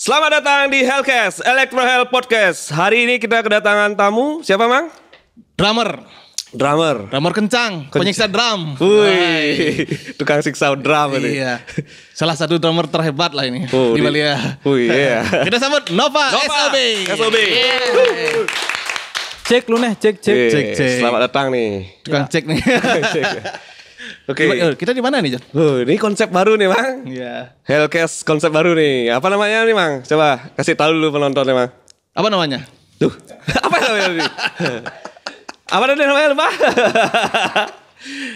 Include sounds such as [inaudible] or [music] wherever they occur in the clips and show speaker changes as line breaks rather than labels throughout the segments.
Selamat datang di Hellcast, Electro Hell Podcast. Hari ini kita kedatangan tamu, siapa Mang? Drummer. Drummer. Drummer kencang, kencang. penyiksa drum. Wih, tukang siksa drum ini. Iya. Salah satu drummer terhebat lah ini oh, di Bali ya. Wih, oh, iya. [laughs] Kita sambut Nova, Nova SOB. SOB. Yeah. Cek lu nih, cek cek cek cek. Selamat datang nih. Tukang ya. cek nih. [laughs] Ya. Oke. Okay. Eh, kita di mana nih, Jon? Oh, ini konsep baru nih, Mang. Iya. Yeah. Hellcast konsep baru nih. Apa namanya nih, Mang? Coba kasih tahu dulu penonton nih, Mang. Apa namanya? Tuh. [laughs] Apa namanya nih? Apa namanya lupa?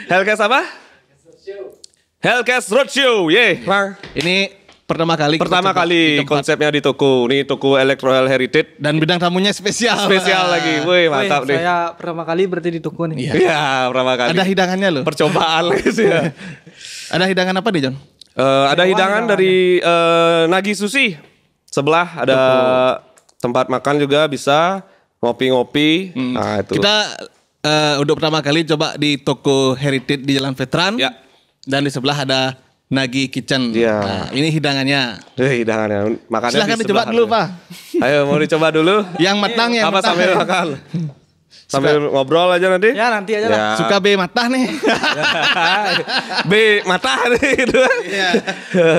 Hellcast apa? Hellcast Roadshow. Ye. Yeah. Ini pertama kali pertama kali di konsepnya di toko ini toko Electroel Heritage dan bidang tamunya spesial spesial lagi woi mantap nih.
saya pertama kali berarti
di toko nih iya ya, pertama kali ada hidangannya loh percobaan sih [laughs] ya. ada hidangan apa deh John uh, eh, ada hidangan dari uh, Nagi Sushi sebelah ada Tuku. tempat makan juga bisa ngopi-ngopi. Hmm. Nah, itu. Kita uh, untuk pertama kali coba di toko Heritage di Jalan Veteran. Ya. Dan di sebelah ada Nagi Kitchen. Iya. Nah, ini hidangannya. Eh, hidangannya. Makannya Silahkan di dicoba dulu, Pak. Ayo mau dicoba dulu. yang matang yang Apa matang. sambil makan? [laughs] Sambil Suka. ngobrol aja nanti. Ya, nanti aja ya. lah. Suka B matah nih. [laughs] B matah nih gitu. Ya.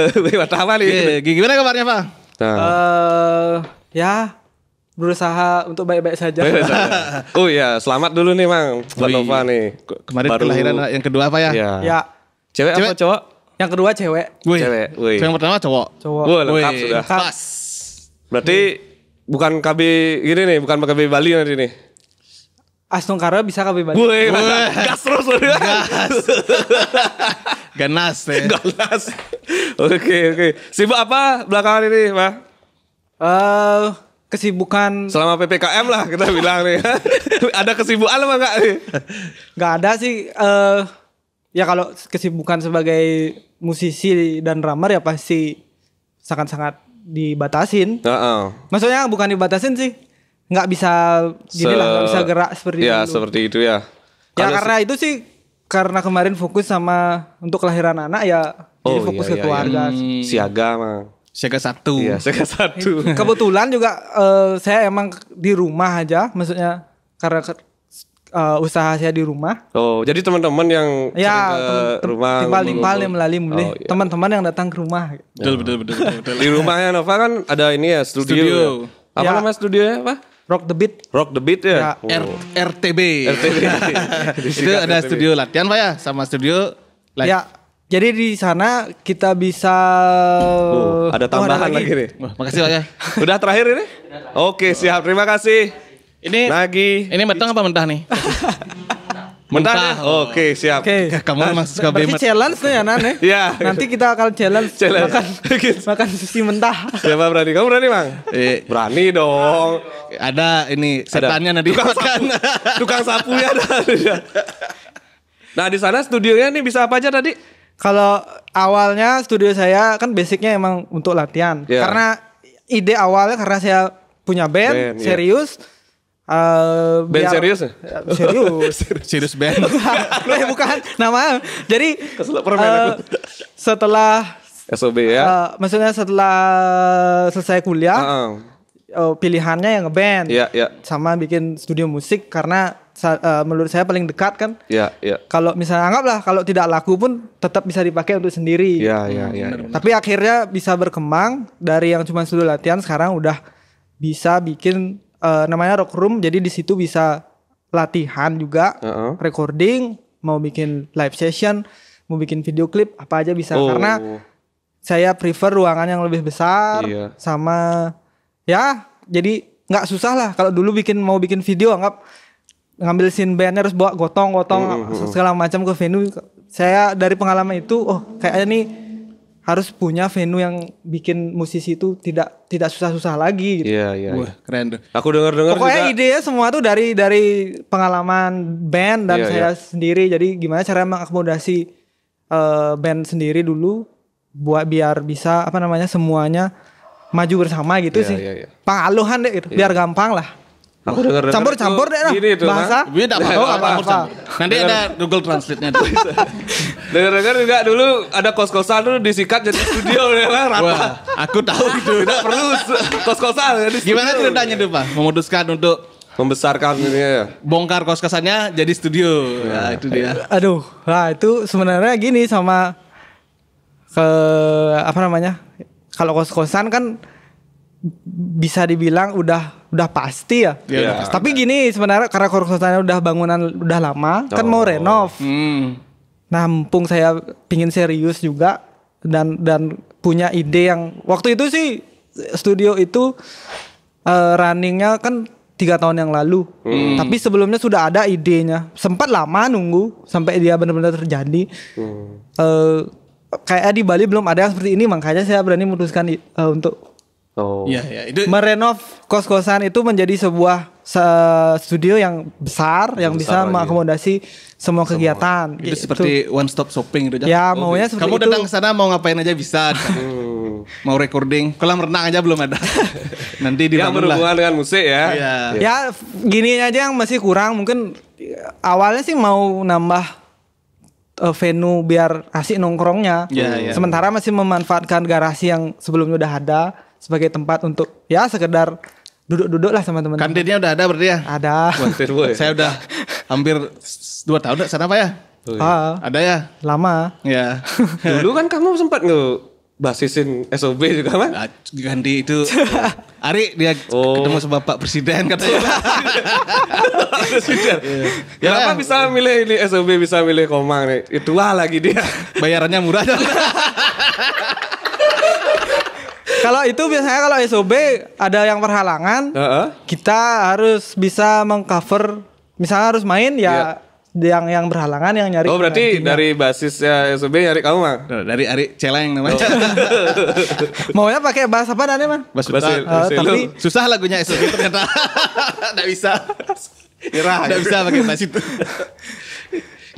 [laughs] B matah apa nih? Gimana kabarnya, Pak? Nah. Uh,
ya, berusaha untuk baik-baik saja. Baik-baik
[laughs] oh iya, selamat dulu nih Mang Buat Nova nih. Kemarin Baru... kelahiran eh, yang kedua apa ya? Iya. ya. Cewek, cewek apa cowok?
Yang kedua cewek.
Wih. Cewek. Wih. Yang
pertama cowok. Cowok. Wih, lengkap Wih. sudah.
Pas. Berarti Wih. bukan KB gini nih, bukan KB Bali nanti nih.
Astungkara bisa KB Bali. Wih, gas
terus Gas. [laughs] Ganas ya. Ganas. Oke, oke. Sibuk apa belakangan ini, Pak? uh, eh, kesibukan selama ppkm lah kita bilang nih [laughs] ada kesibukan apa enggak nih
nggak ada sih uh, ya kalau kesibukan sebagai musisi dan drummer ya pasti sangat-sangat dibatasin uh -uh. maksudnya bukan dibatasin sih nggak bisa gini lah nggak bisa gerak seperti ya, itu seperti itu ya ya karena, karena itu sih karena kemarin fokus sama untuk kelahiran anak ya
oh, jadi fokus iya, iya, ke iya. keluarga iya. Hmm. siaga mah siaga satu. Iya, siaga [laughs] satu. Kebetulan
juga uh, saya emang di rumah aja, maksudnya karena uh, usaha saya di rumah.
Oh, jadi teman-teman yang ya, ke rumah timbal-timbal yang melalui
oh, iya. teman-teman yang datang ke rumah.
Betul, betul, betul, betul, Di rumahnya Nova kan ada ini ya studio. studio. Ya. Apa ya. namanya studionya pak? Rock the Beat. Rock the Beat ya. ya. Oh. R RTB. RTB. [laughs] itu ada RTB. studio latihan Pak ya sama studio ya. live. Ya jadi di
sana kita bisa oh, ada tambahan oh, ada lagi. lagi nih. Makasih Pak
ya. [laughs] Udah terakhir ini? Oke, siap. Terima kasih. Ini lagi. Ini matang apa mentah nih? [laughs] Mentah. Oh. Oke, siap. Oke. Okay. Kamu nah, mas suka berarti challenge nih Nan ya. Iya. Nanti
kita akan challenge, [laughs] challenge. makan makan sushi mentah.
Siapa berani? Kamu berani, Bang? Eh, iya. berani dong. Ada ini setannya nanti tukang sapu.
tukang sapunya ada.
nah, di sana studionya nih bisa apa aja tadi? Kalau
awalnya studio saya kan basicnya emang untuk latihan. Yeah. Karena ide awalnya karena saya punya band, band iya. serius. Yeah. Uh, band serius ya? ya [laughs] serius.
serius band. [laughs] bukan,
bukan nama. Jadi
uh,
setelah
SOB ya. Uh,
maksudnya setelah selesai kuliah, uh -uh. Uh, pilihannya yang ngeband. yeah, Yeah. Sama bikin studio musik karena uh, menurut saya paling dekat kan. Iya, iya. Kalau misalnya anggaplah kalau tidak laku pun tetap bisa dipakai untuk sendiri. Iya, iya, iya. Tapi akhirnya bisa berkembang dari yang cuma seluruh latihan sekarang udah bisa bikin uh, namanya rock room jadi di situ bisa latihan juga, uh huh recording, mau bikin live session, mau bikin video klip apa aja bisa oh. karena saya prefer ruangan yang lebih besar yeah. sama ya jadi nggak susah lah kalau dulu bikin mau bikin video anggap ngambil sin bandnya harus bawa gotong-gotong hmm, hmm, hmm, uh-huh. segala macam ke venue. Saya dari pengalaman itu, oh kayaknya nih harus punya venue yang bikin musisi itu tidak tidak susah-susah lagi gitu. Iya, iya. Wah,
iya. keren. Aku dengar-dengar Pokoknya juga... ide
semua tuh dari dari pengalaman band dan iya, saya iya. sendiri. Jadi gimana cara mengakomodasi uh, band sendiri dulu buat biar bisa apa namanya semuanya maju bersama gitu iya, sih. Iya, iya. Pengaluhan deh gitu, iya. biar gampang lah. Aku denger campur campur deh lah. Gini itu bahasa. Ini iya, tidak apa-apa.
Nanti ada Google Translate-nya [laughs] Dengar-dengar juga dulu ada kos-kosan dulu disikat jadi studio [laughs] ya lah rata. Wah, aku tahu itu. Tidak [laughs] perlu kos-kosan Gimana sih? Gimana ceritanya tuh Pak? Memutuskan untuk membesarkan ini ya. Bongkar kos-kosannya jadi studio. Ya, itu dia.
Aduh, lah itu sebenarnya gini sama ke apa namanya? Kalau kos-kosan kan bisa dibilang udah udah pasti ya. Yeah. Iya, iya. Pasti. Tapi gini sebenarnya karena konstruksinya udah bangunan udah lama, oh. kan mau oh. renov. Hmm. Nah, mumpung saya pingin serius juga dan dan punya ide yang waktu itu sih studio itu uh, runningnya kan tiga tahun yang lalu. Hmm. Tapi sebelumnya sudah ada idenya. Sempat lama nunggu sampai dia benar-benar terjadi. Hmm. Uh, kayaknya di Bali belum ada yang seperti ini makanya saya berani memutuskan uh, untuk
Oh. Iya, ya, itu
merenov kos-kosan itu menjadi sebuah se studio yang besar yang, yang besar bisa mengakomodasi semua, semua kegiatan. Itu gitu. seperti
one stop shopping gitu. Ya, oh, maunya seperti Kamu itu. datang ke sana mau ngapain aja bisa. [laughs] mau recording, kolam renang aja belum ada. [laughs] Nanti ya, di Yang berhubungan lah. dengan musik ya. Ya, Ya, gini aja yang masih kurang mungkin eh,
awalnya sih mau nambah eh, venue biar asik nongkrongnya. Ya, ya. Sementara masih memanfaatkan garasi yang sebelumnya udah ada sebagai tempat untuk ya sekedar
duduk-duduk lah sama teman-teman. Kantinnya udah ada berarti ya? Ada. Saya udah hampir dua tahun sana apa ya? Ah, ada ya? Lama. Ya. [laughs] Dulu kan kamu sempat nge basisin SOB juga kan? Ganti itu. [laughs] Ari dia oh. ketemu sama Pak Presiden katanya. [laughs] Presiden. Iya. ya apa ya. bisa milih ini SOB bisa milih Komang nih? Itu lagi dia. Bayarannya murah
kalau itu biasanya kalau SOB ada yang perhalangan, uh -huh. kita harus bisa mengcover misalnya harus main ya yeah yang yang berhalangan yang nyari. Oh berarti nantinya.
dari basisnya sob nyari kamu mah? Dari Ari Celeng namanya. Oh. [laughs] Maunya pakai bahasa apa nanti man? Bahasa Basil. Uh, eh, tapi susah lagunya sob ternyata. Tidak [laughs] bisa. Nyerah. Tidak bisa pakai bahasa itu.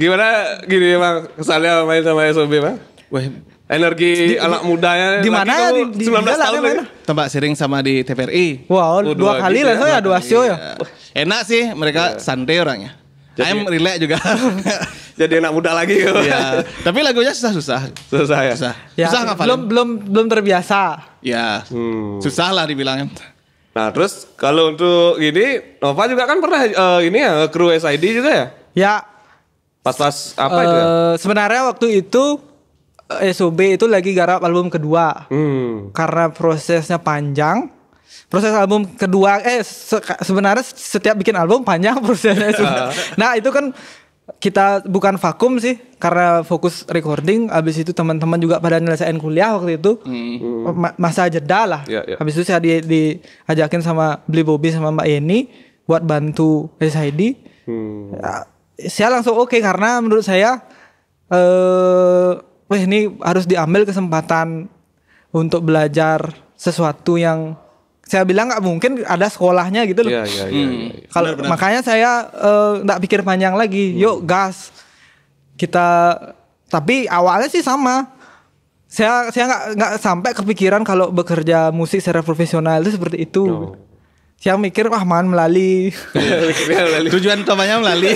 Gimana gini emang kesannya main sama SOB bang? Wah Energi di, anak muda ya. Di mana? Di, di 19 tahun mana? Tembak sering sama di TVRI. Wow, oh, dua, dua kali gitu ya? lah saya dua show ya. Iya. Enak sih mereka yeah. santai orangnya. Jadi, I'm relax juga. [laughs] jadi anak muda lagi. Iya. [laughs] Tapi lagunya susah-susah. Susah ya. Susah. Ya, susah ngapain Belum belum belum terbiasa. Ya. Hmm. Susah lah dibilangnya. Nah, terus kalau untuk ini Nova juga kan pernah uh, ini ya kru SID juga ya? Ya. Pas-pas apa uh, itu ya? Eh,
sebenarnya waktu itu Eh, SOB itu lagi garap album kedua hmm. karena prosesnya panjang proses album kedua eh se sebenarnya setiap bikin album panjang [laughs] prosesnya uh. nah itu kan kita bukan vakum sih karena fokus recording habis itu teman-teman juga pada nyelesain kuliah waktu itu hmm. ma masa jeda lah yeah, yeah. habis itu saya di diajakin sama beli Bobby sama Mbak Yeni buat bantu SID hmm. Ya, saya langsung oke okay, karena menurut saya eh wah ini harus diambil kesempatan untuk belajar sesuatu yang saya bilang nggak mungkin ada sekolahnya gitu loh. Iya iya iya. Hmm. iya,
iya. Kalau makanya
saya eh, nggak uh, pikir panjang lagi. Hmm. Yuk gas. Kita tapi awalnya sih sama. Saya saya nggak nggak sampai kepikiran kalau bekerja musik secara profesional itu seperti itu. Oh. Siang mikir wah makan melali tujuan utamanya melali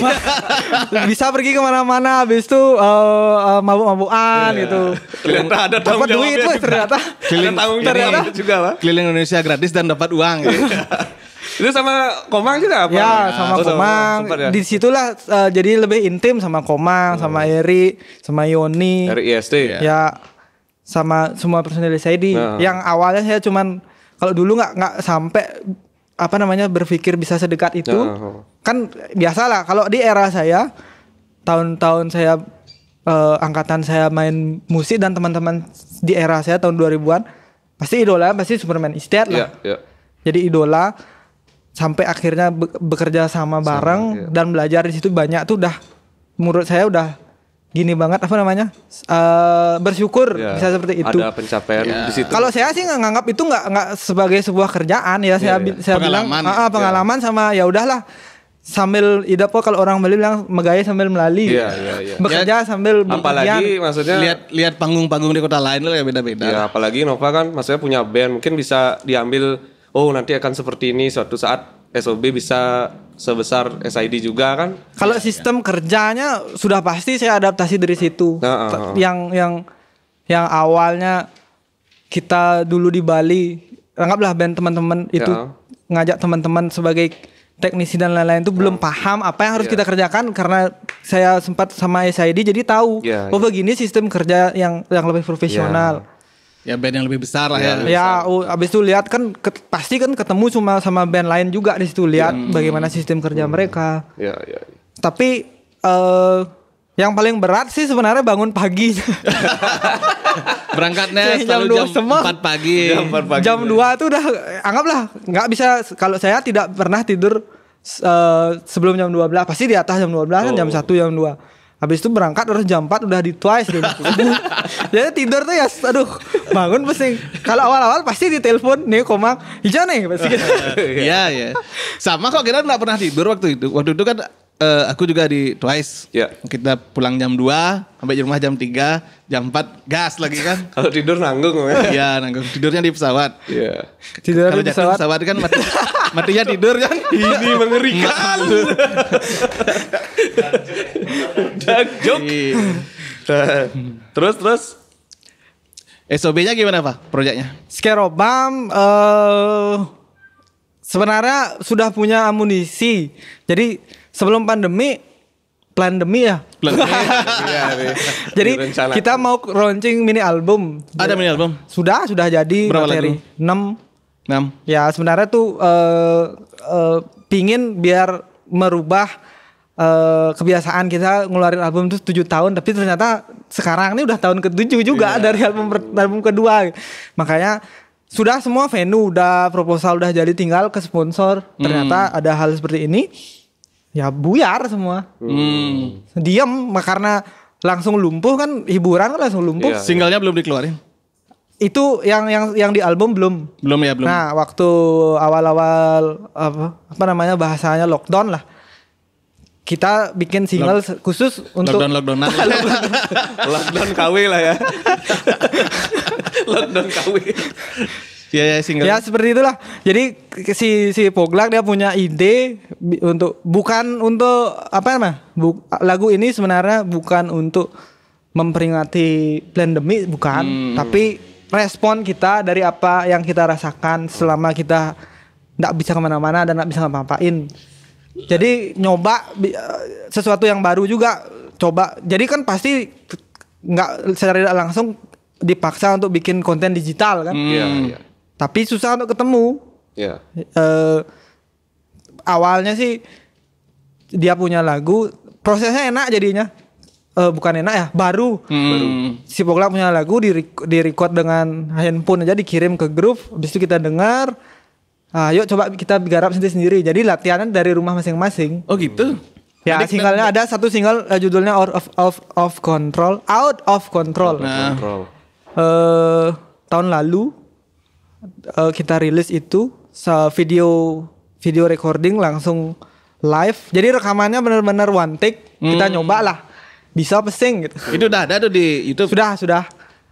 bisa pergi kemana-mana habis itu uh, uh, mabuk-mabukan yeah. gitu ternyata ada dapat duit loh ternyata keliling tanggung ternyata juga
keliling Indonesia gratis dan dapat uang gitu. itu sama Komang juga apa? Ya, sama oh, Komang. Sama, ya. Di
uh, jadi lebih intim sama Komang, hmm. sama oh. Eri, sama Yoni. Eri IST ya. Ya, sama semua personil SID. Nah. Yang awalnya saya cuman kalau dulu nggak nggak sampai apa namanya berpikir bisa sedekat itu uh-huh. kan biasalah kalau di era saya tahun-tahun saya uh, angkatan saya main musik dan teman-teman di era saya tahun 2000-an pasti idola pasti Superman is lah. Yeah, yeah. Jadi idola sampai akhirnya bekerja sama bareng sama, iya. yeah. dan belajar di situ banyak tuh udah menurut saya udah gini banget apa namanya uh, bersyukur ya, bisa seperti itu ada pencapaian ya. di situ kalau saya sih nganggap itu nggak nggak sebagai sebuah kerjaan ya, ya, ya saya ya. saya pengalaman, bilang ah, ah, pengalaman ya. sama ya udahlah sambil ida po kalau orang beli bilang megaya sambil melalui iya, iya, iya.
bekerja ya, sambil apalagi bukian. maksudnya lihat lihat panggung-panggung di kota lain lah ya beda-beda ya, apalagi Nova kan maksudnya punya band mungkin bisa diambil oh nanti akan seperti ini suatu saat SOB bisa sebesar SID juga kan? Kalau sistem
kerjanya sudah pasti saya adaptasi dari situ. Nah, uh, uh. Yang yang yang awalnya kita dulu di Bali anggaplah band teman-teman itu ya. ngajak teman-teman sebagai teknisi dan lain-lain itu -lain belum ya. paham apa yang harus yeah. kita kerjakan karena saya sempat sama SID jadi tahu yeah, oh yeah. begini sistem kerja yang yang lebih profesional.
Yeah. Ya band yang lebih besar lah ya. Iya, ya,
ya abis itu lihat kan ke, pasti kan ketemu sama sama band lain juga di situ lihat hmm. bagaimana sistem kerja hmm. mereka. Ya, ya, Tapi uh, yang paling berat sih sebenarnya bangun pagi.
[laughs] Berangkatnya jam dua jam 4 pagi. Jam 4 pagi. Jam 2
itu udah anggaplah nggak bisa kalau saya tidak pernah tidur uh, sebelum jam 12, pasti di atas jam 12 oh. kan jam 1 jam 2. Habis itu berangkat harus jam 4 udah di twice [laughs] Jadi tidur tuh
ya aduh bangun pasti Kalau awal-awal pasti ditelepon nih komang hijau nih pasti [laughs] Iya ya. Sama kok kita nggak pernah tidur waktu itu. Waktu itu kan uh, aku juga di Twice. Yeah. Kita pulang jam 2, sampai di rumah jam 3, jam 4 gas lagi kan. [laughs] Kalau tidur nanggung ya. Iya, nanggung. Tidurnya di pesawat. Iya. Yeah. Tidur di pesawat. pesawat kan mati, [laughs] matinya tidur kan. Ini mengerikan. Dark joke. Iya. [laughs] terus terus SOB-nya gimana Pak proyeknya? Scarobam uh, eh,
sebenarnya sudah punya amunisi. Jadi sebelum pandemi plan demi ya. ya [laughs] iya, iya. jadi Rencana. kita mau launching mini album. Ada mini album? Sudah, sudah jadi Berapa materi. Lagu? Enam. 6. Ya, sebenarnya tuh uh, uh, pingin biar merubah Uh, kebiasaan kita ngeluarin album tuh 7 tahun tapi ternyata sekarang ini udah tahun ke-7 juga yeah. dari album album kedua. Makanya sudah semua venue udah proposal udah jadi tinggal ke sponsor. Ternyata hmm. ada hal seperti ini ya buyar semua. Hmm. Diam karena langsung lumpuh kan hiburan kan langsung lumpuh. Yeah. Iya. Singlenya belum dikeluarin. Itu yang yang yang di album belum.
Belum ya belum. Nah
waktu awal-awal apa apa namanya bahasanya lockdown lah. Kita bikin single Lock, khusus untuk lockdown [laughs]
lockdown lockdown, lockdown KW lah ya. [laughs] lockdown KW
ya, ya single. Ya seperti itulah. Jadi si si Poglak dia punya ide untuk bukan untuk apa namanya? Bu, lagu ini sebenarnya bukan untuk memperingati pandemi bukan, hmm. tapi respon kita dari apa yang kita rasakan selama kita nggak bisa kemana-mana dan nggak bisa ngapa-ngapain. Jadi nyoba eh, sesuatu yang baru juga coba. Jadi kan pasti nggak secara tidak langsung dipaksa untuk bikin konten digital kan. Hmm. Yeah, yeah tapi susah untuk ketemu yeah. Iya. uh, awalnya sih dia punya lagu prosesnya enak jadinya uh, bukan enak ya baru hmm. si Pogla punya lagu di di record dengan handphone aja dikirim ke grup habis itu kita dengar ayo ah, yuk coba kita garap sendiri sendiri jadi latihannya dari rumah masing-masing oh gitu Ya, Adik singlenya ada satu single eh, judulnya Out of, of of Control, Out of Control. Nah. Uh, tahun lalu uh, kita rilis itu video video recording langsung live. Jadi rekamannya benar-benar one take. Hmm. Kita nyoba lah. Bisa pesing gitu. Itu udah ada tuh di YouTube. Sudah, sudah.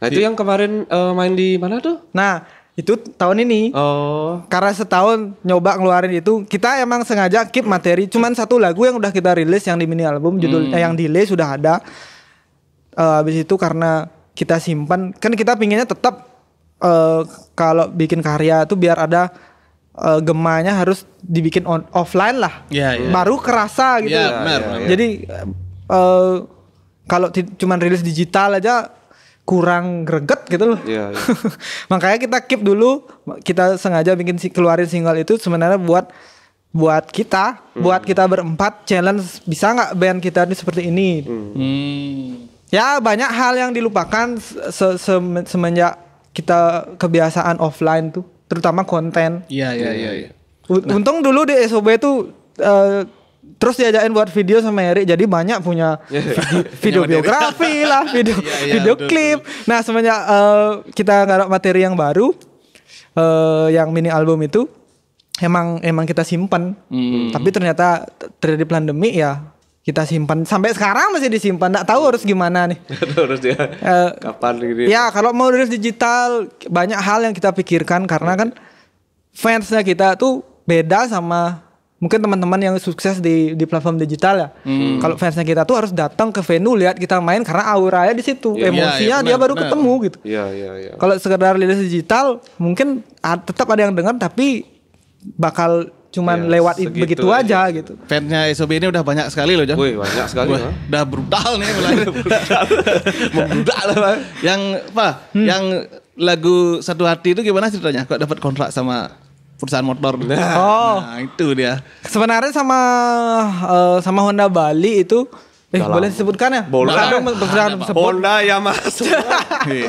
Nah, itu yang kemarin uh, main di mana tuh? Nah, itu tahun ini. Oh. Karena setahun nyoba ngeluarin itu, kita emang sengaja keep materi. Cuman satu lagu yang udah kita rilis yang di mini album judul hmm. eh, yang delay sudah ada. Uh, habis itu karena kita simpan, kan kita pinginnya tetap uh, kalau bikin karya tuh biar ada uh, gemanya harus dibikin on, offline lah.
Yeah, yeah. Baru
kerasa gitu. Yeah, yeah, yeah. Jadi uh, kalau cuma rilis digital aja kurang greget gitu loh. Yeah, iya. [laughs] yeah. Makanya kita keep dulu, kita sengaja bikin keluarin single itu sebenarnya buat buat kita, hmm. buat kita berempat challenge bisa nggak band kita ini seperti ini. Hmm. hmm. Ya banyak hal yang dilupakan se -se semenjak kita kebiasaan offline tuh, terutama konten.
Iya iya iya. iya.
Nah. Untung dulu di SOB tuh uh, terus diajakin buat video sama Eric. jadi banyak punya iya. [laughs] video, biografi lah, [laughs] video iya, iya, video betul, klip. Betul. Nah semenjak uh, kita ngarap materi yang baru, uh, yang mini album itu, emang emang kita simpan. Hmm. Tapi ternyata terjadi pandemi ya kita simpan sampai sekarang masih disimpan nggak tahu harus gimana
nih [laughs] harus ya kapan gitu ya. ya kalau
mau rilis digital banyak hal yang kita pikirkan karena kan fansnya kita tuh beda sama mungkin teman-teman yang sukses di di platform digital ya hmm. kalau fansnya kita tuh harus datang ke venue lihat kita main karena auranya di situ ya, emosinya ya, ya, dia baru benar. ketemu gitu
ya, ya, ya.
kalau sekedar rilis digital mungkin tetap ada yang dengar tapi
bakal cuman ya, lewat segitu begitu aja, aja gitu. Fansnya SOB ini udah banyak sekali loh, Jon. Wih, banyak sekali. Wih, udah brutal nih mulai. [laughs] brutal. lah. yang apa? Hmm. Yang lagu Satu Hati itu gimana sih ceritanya? Kok dapat kontrak sama perusahaan motor. Nah, oh, nah, itu dia.
Sebenarnya sama uh, sama Honda Bali itu
Eh, Dalam. boleh disebutkan ya? Boleh. Dong, nah, Honda masuk. [laughs] Iya.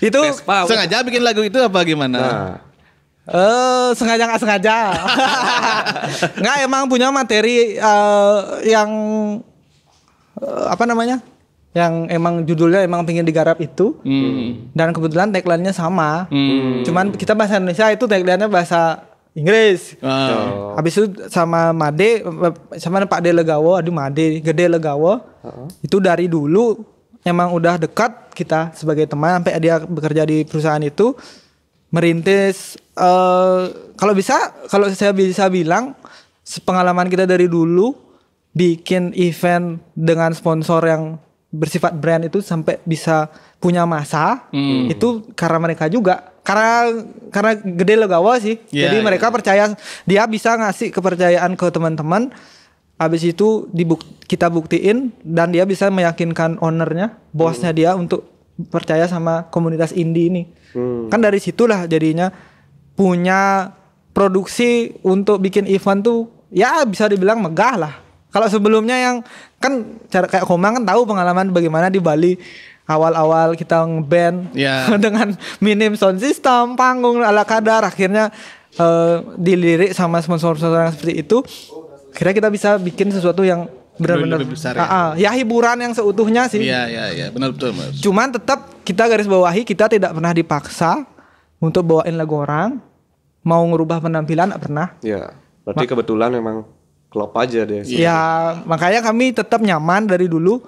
itu sengaja bikin lagu itu apa gimana? Nah. Eh uh, sengaja nggak sengaja. [laughs] nggak emang punya materi uh, yang
uh, apa namanya? Yang emang judulnya emang pingin digarap itu. Hmm. Dan kebetulan tagline-nya sama. Hmm. Cuman kita bahasa Indonesia itu tagline-nya bahasa Inggris. Wow. Ah. Habis itu sama Made sama Pak De Legawo, aduh Made, Gede Legawo. Uh -huh. Itu dari dulu emang udah dekat kita sebagai teman sampai dia bekerja di perusahaan itu merintis uh, kalau bisa kalau saya bisa bilang pengalaman kita dari dulu bikin event dengan sponsor yang bersifat brand itu sampai bisa punya masa hmm. itu karena mereka juga karena karena gede legawa sih yeah, jadi iya, mereka iya. percaya dia bisa ngasih kepercayaan ke teman-teman habis itu dibuk, kita buktiin dan dia bisa meyakinkan ownernya bosnya hmm. dia untuk percaya sama komunitas indie ini. Hmm. Kan dari situlah jadinya punya produksi untuk bikin event tuh ya bisa dibilang megah lah. Kalau sebelumnya yang kan cara kayak Komang kan tahu pengalaman bagaimana di Bali awal-awal kita ngeband yeah. [laughs] dengan minim sound system, panggung ala kadar akhirnya uh, dilirik sama sponsor-sponsor yang seperti itu. Kira kita bisa bikin sesuatu yang benar-benar besar ya. Uh, ya hiburan yang seutuhnya sih. Iya iya
iya benar betul mas.
Cuman tetap kita garis bawahi kita tidak pernah dipaksa untuk bawain lagu orang mau ngerubah penampilan tak pernah.
Iya. Berarti Ma kebetulan memang klop aja deh. Iya ya,
makanya kami tetap nyaman dari dulu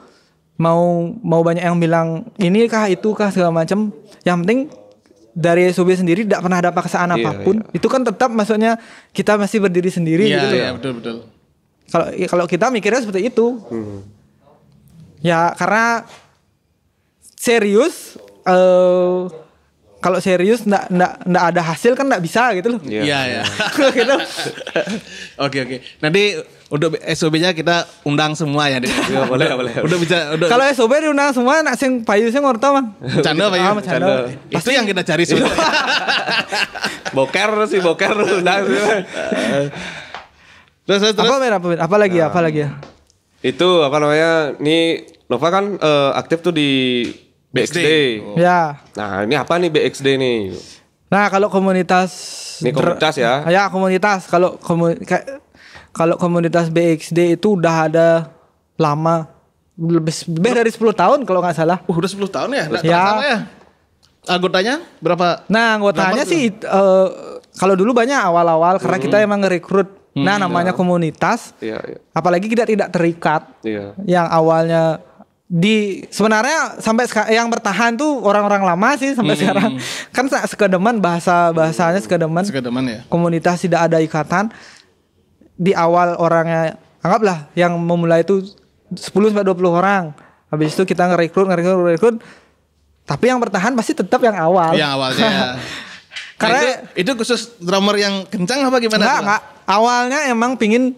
mau mau banyak yang bilang ini kah itu kah segala macam. Yang penting dari Sobir sendiri tidak pernah ada paksaan iya, apapun. yeah. Itu kan tetap maksudnya kita masih berdiri sendiri iya, gitu. Iya, betul betul kalau ya, kalau kita mikirnya seperti itu. Hmm. Ya karena serius uh, kalau serius ndak ndak ndak ada hasil kan ndak bisa gitu loh. Iya
ya. [laughs] [laughs] Oke oke. Nanti untuk SOB-nya kita undang semua ya deh. Iya, boleh, boleh. Udah bisa udah. Kalau
SOB diundang semua nak sing payu sing ngerti Bang. Canda payu. Gitu. Ah, canda.
Itu yang kita cari sih. Iya. [laughs] boker sih boker
Terus, terus, terus. Apa mer, apa mer? Apa lagi ya? ya, apa lagi ya?
Itu apa namanya? Nih Nova kan uh, aktif tuh di BXD. BXD. Oh. Ya. Nah, ini apa nih BXD nih? Nah, kalau komunitas Ini komunitas ya?
Ya, komunitas. Kalau komu- kalau komunitas BXD itu udah ada lama lebih, lebih dari 10 tahun kalau nggak salah. Uh, udah 10 tahun ya? Nah, Ya.
Anggotanya berapa?
Nah, anggotanya sih uh, kalau dulu banyak awal-awal karena hmm. kita emang ngerekrut Hmm, nah, namanya ya. komunitas, ya, ya. apalagi kita tidak terikat, ya. yang awalnya di sebenarnya sampai yang bertahan tuh orang-orang lama sih sampai hmm. sekarang kan sekedeman bahasa bahasanya sekedeman, sekedeman ya. komunitas tidak ada ikatan di awal orangnya anggaplah yang memulai itu 10 sampai 20 orang habis itu kita ngerekrut ngerekrut ngerekrut tapi yang bertahan pasti tetap yang awal yang awalnya ya.
[laughs] Nah, karena nah, itu, itu khusus drummer yang
kencang apa gimana? Enggak, enggak. Awalnya emang pingin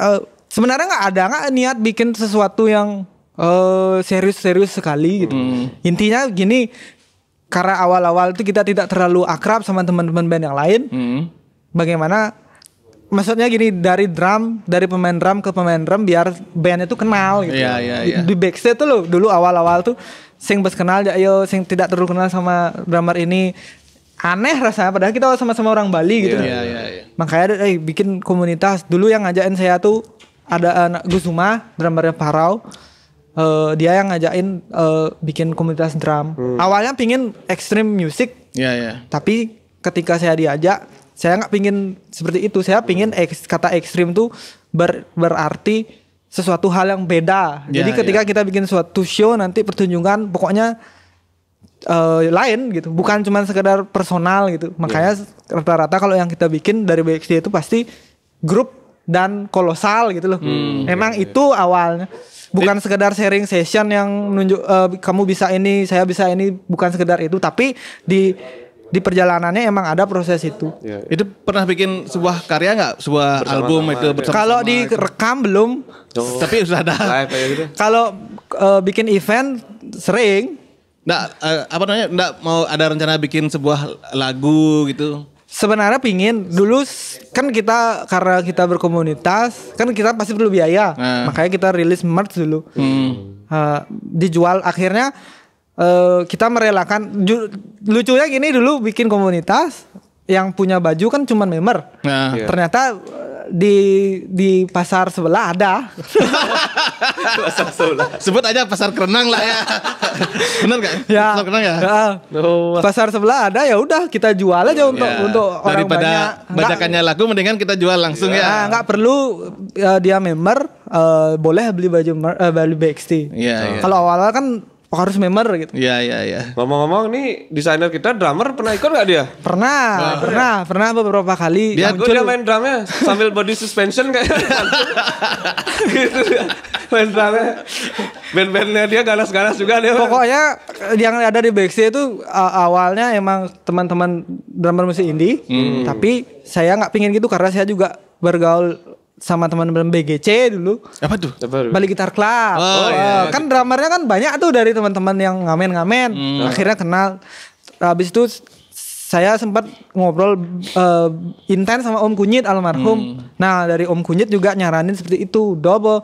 uh, sebenarnya nggak ada nggak niat bikin sesuatu yang eh, serius-serius uh, sekali gitu. Hmm. Intinya gini, karena awal-awal itu kita tidak terlalu akrab sama teman-teman band yang lain. Hmm. Bagaimana maksudnya gini dari drum dari pemain drum ke pemain drum biar band itu kenal gitu. Yeah, yeah, yeah. Di, iya. di backstage tuh loh dulu awal-awal tuh sing bes kenal ya yo sing tidak terlalu kenal sama drummer ini aneh rasanya padahal kita sama-sama orang Bali gitu. Yeah, yeah, yeah. Makanya ada eh, bikin komunitas. Dulu yang ngajakin saya tuh ada eh, anak Gusuma, drummernya Parau. Uh, eh, dia yang ngajakin uh, bikin komunitas drum. Hmm. Awalnya pingin ekstrim musik Yeah, yeah. Tapi ketika saya diajak, saya nggak pingin seperti itu. Saya pingin eks, kata ekstrim tuh ber, berarti sesuatu hal yang beda. Yeah, Jadi ketika yeah. kita bikin suatu show nanti pertunjukan, pokoknya uh, lain gitu bukan cuma sekedar personal gitu iya. makanya rata rata-rata kalau yang kita bikin dari BXD itu pasti grup dan kolosal gitu loh hmm, emang yeah, iya. itu yeah. awalnya bukan It, sekedar sharing session yang nunjuk uh, kamu bisa ini saya bisa ini bukan sekedar itu tapi di di perjalanannya emang ada proses itu. Ya, ya.
Itu pernah bikin sebuah karya nggak, sebuah bersama album itu gitu. bersama? Kalau
direkam gitu. belum, oh. tapi sudah ada. Gitu.
Kalau uh, bikin event sering, Nggak, uh, apa namanya, nggak mau ada rencana bikin sebuah lagu gitu? Sebenarnya
pingin dulu kan kita karena kita berkomunitas kan kita pasti perlu biaya nah. makanya kita rilis merch dulu hmm. uh, dijual akhirnya uh, kita merelakan ju, lucunya gini dulu bikin komunitas yang punya baju kan cuma member nah. ternyata di di pasar sebelah ada.
[laughs] sebelah. Sebut aja pasar kerenang lah ya. [laughs] Bener gak?
Ya. Pasar kerenang ya. ya. Pasar sebelah ada ya udah kita jual aja ya. untuk ya. untuk orang Daripada banyak.
bajakannya laku mendingan kita jual langsung ya. ya. Nggak
perlu uh, dia member uh, boleh beli baju uh, beli BXT. Iya. Yeah, Kalau awal kan harus member gitu.
Iya iya iya. Ngomong-ngomong nih desainer kita drummer pernah ikut gak dia? Pernah, nah, pernah, ya. pernah beberapa
kali. Dia gue dia
main drumnya sambil body suspension kayak [laughs] gitu Main drumnya. Band-bandnya dia ganas-ganas juga dia. Pokoknya yang
ada di backstage itu uh, awalnya emang teman-teman drummer musik indie, hmm. tapi saya nggak pingin gitu karena saya juga bergaul sama teman-teman BGC dulu. Apa tuh? Balik Gitar Club. Oh, oh, iya. iya. Kan dramernya kan banyak tuh dari teman-teman yang ngamen-ngamen. Hmm. Akhirnya kenal. Habis itu saya sempat ngobrol uh, eh, intens sama Om Kunyit almarhum. Hmm. Nah, dari Om Kunyit juga nyaranin seperti itu, double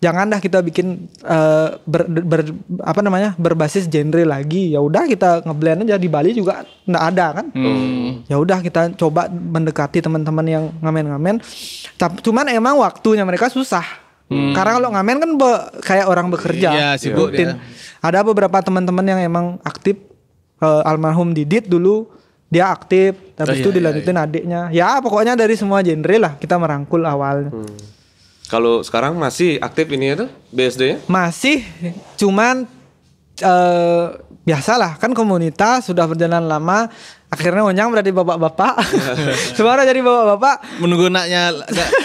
janganlah kita bikin uh, ber, ber apa namanya berbasis genre lagi ya udah kita ngeblend aja di Bali juga nggak ada kan
hmm.
ya udah kita coba mendekati teman-teman yang ngamen-ngamen cuman emang waktunya mereka susah hmm. karena kalau ngamen kan be, kayak orang bekerja ya, sibuk ya. ada beberapa teman-teman yang emang aktif uh, almarhum Didit dulu dia aktif tapi oh, itu iya, iya, dilanjutin iya. adiknya ya pokoknya dari semua genre lah kita merangkul awalnya hmm.
Kalau sekarang masih aktif ini itu bsd ya?
Masih, cuman uh, biasalah kan komunitas sudah berjalan lama akhirnya Onyang berarti bapak-bapak. Semua [laughs] jadi bapak-bapak.
Menunggu naknya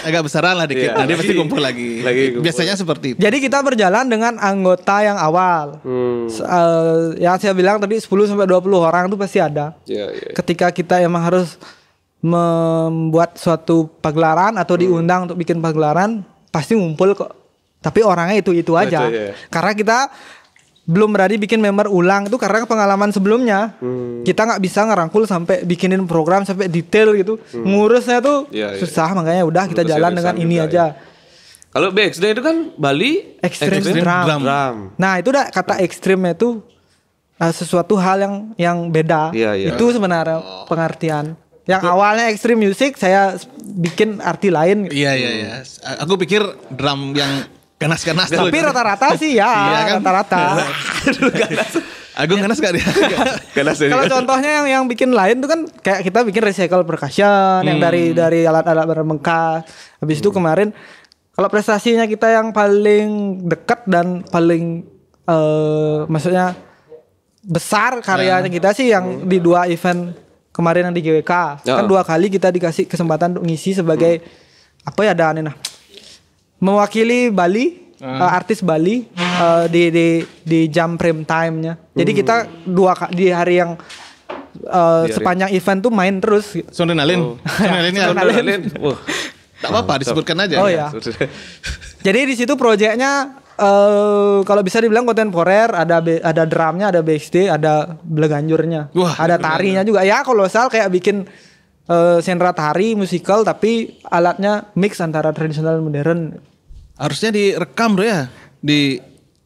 agak besaran lah dikit. Iya. Nanti pasti kumpul lagi. lagi kumpul. Biasanya seperti
itu. Jadi kita berjalan dengan anggota yang awal. Hmm. Uh, ya saya bilang tadi 10 sampai 20 orang itu pasti ada. Yeah, yeah, iya. Ketika kita emang harus membuat suatu pagelaran atau diundang untuk bikin pagelaran, pasti ngumpul kok. Tapi orangnya itu-itu aja. itu, iya, iya. Karena kita belum berani bikin member ulang itu karena pengalaman sebelumnya hmm. kita nggak bisa ngerangkul sampai bikinin program sampai detail gitu hmm. ngurusnya tuh yeah, iya. susah makanya udah kita jalan dengan ini juga, aja
ya. Kalau BXD itu kan Bali Extreme, extreme drum. drum.
Nah, itu udah kata ekstrimnya itu uh, sesuatu hal yang yang beda. Yeah, yeah. Itu sebenarnya pengertian. Yang awalnya extreme music saya bikin arti lain.
Gitu. Iya iya iya. Aku pikir drum yang ganas-ganas. Tapi iya,
rata-rata sih ya. [laughs] Iya, kan? Rata-rata.
Agung iya. ganas gak dia? [laughs] ganas ya. Kalau
contohnya yang yang bikin lain tuh kan kayak kita bikin recycle percussion hmm. yang dari hmm. dari alat-alat bermengkas. Habis hmm. itu kemarin kalau prestasinya kita yang paling dekat dan paling uh, maksudnya besar karyanya ya. kita sih yang di dua event kemarin yang di GWK uh. kan ah. dua kali kita dikasih kesempatan untuk ngisi sebagai hmm. apa ya ada aneh nah mewakili Bali uh. Uh, artis Bali uh, di di di jam prime time-nya. Jadi hmm. kita dua di hari yang Uh, sepanjang event tuh main terus. Sonrenalin. Oh. Sonrenalin
ya? [laughs] Tak apa-apa disebutkan aja. Oh ya. ya.
Jadi di situ proyeknya Uh, kalau bisa dibilang kontemporer ada ada drumnya ada BXD ada beleganjurnya Wah, ada tarinya juga ya kolosal kayak bikin uh, sentra tari musikal tapi alatnya mix antara tradisional dan modern harusnya direkam bro ya di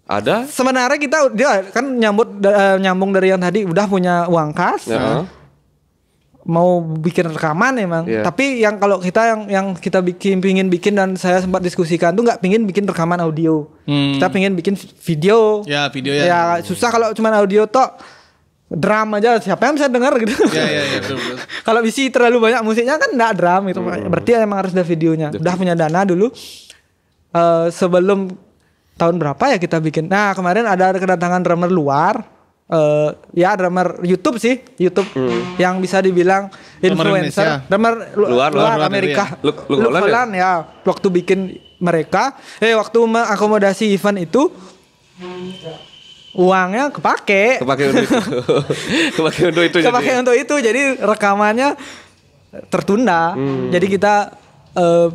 ada sebenarnya kita dia kan nyambut uh, nyambung dari yang tadi udah punya uang kas ya mau bikin rekaman emang yeah. tapi yang kalau kita yang yang kita bikin pingin bikin dan saya sempat diskusikan tuh nggak pingin bikin rekaman audio hmm. kita pingin bikin video
ya yeah, video ya, ya susah kalau
cuma audio tok drama aja siapa yang bisa dengar gitu yeah, yeah, yeah, kalau isi terlalu banyak musiknya kan nggak drum gitu hmm. berarti emang harus ada videonya udah punya dana dulu uh, sebelum tahun berapa ya kita bikin nah kemarin ada kedatangan drummer luar uh, ya drummer YouTube sih, YouTube hmm. yang bisa dibilang influencer, drummer, lu, luar, luar, luar, Amerika, luar, luar, luar, ya. Waktu bikin mereka, eh waktu mengakomodasi event itu uangnya kepake. Kepake untuk itu.
[laughs] kepake untuk itu. Kepake jadi. untuk itu. Jadi
rekamannya tertunda. Hmm. Jadi kita uh,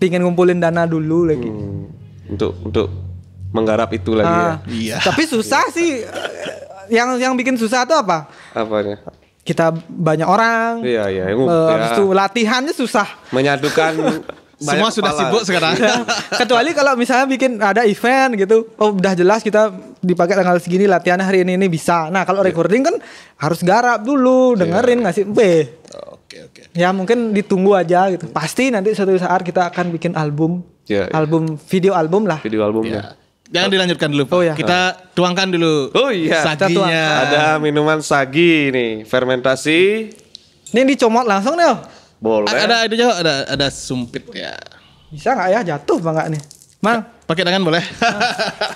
pingin ngumpulin dana dulu lagi. Hmm.
Untuk untuk menggarap itu lagi ah, ya. Iya.
Tapi susah sih [laughs] yang yang bikin susah itu apa? Apanya? Kita banyak orang. Iya
iya. Uh, ya. Habis itu
latihannya susah.
Menyatukan. [laughs] Semua kepala. sudah sibuk sekarang. Iya.
Kecuali kalau misalnya bikin ada event gitu, oh udah jelas kita dipakai tanggal segini latihan hari ini ini bisa. Nah kalau iya. recording kan harus garap dulu, dengerin iya. ngasih b. Oke oke. Ya mungkin ditunggu aja gitu. Pasti nanti suatu saat kita akan bikin album, yeah, album video album lah. Video
albumnya. Yeah Jangan oh. dilanjutkan dulu Pak. Oh, iya. Kita tuangkan dulu. Oh iya. Saginya. Ada minuman sagi nih, fermentasi. Ini dicomot langsung nih. Boleh. Ada ada ada ada sumpit ya.
Bisa nggak ya jatuh bangga nih? Mang, pakai tangan boleh.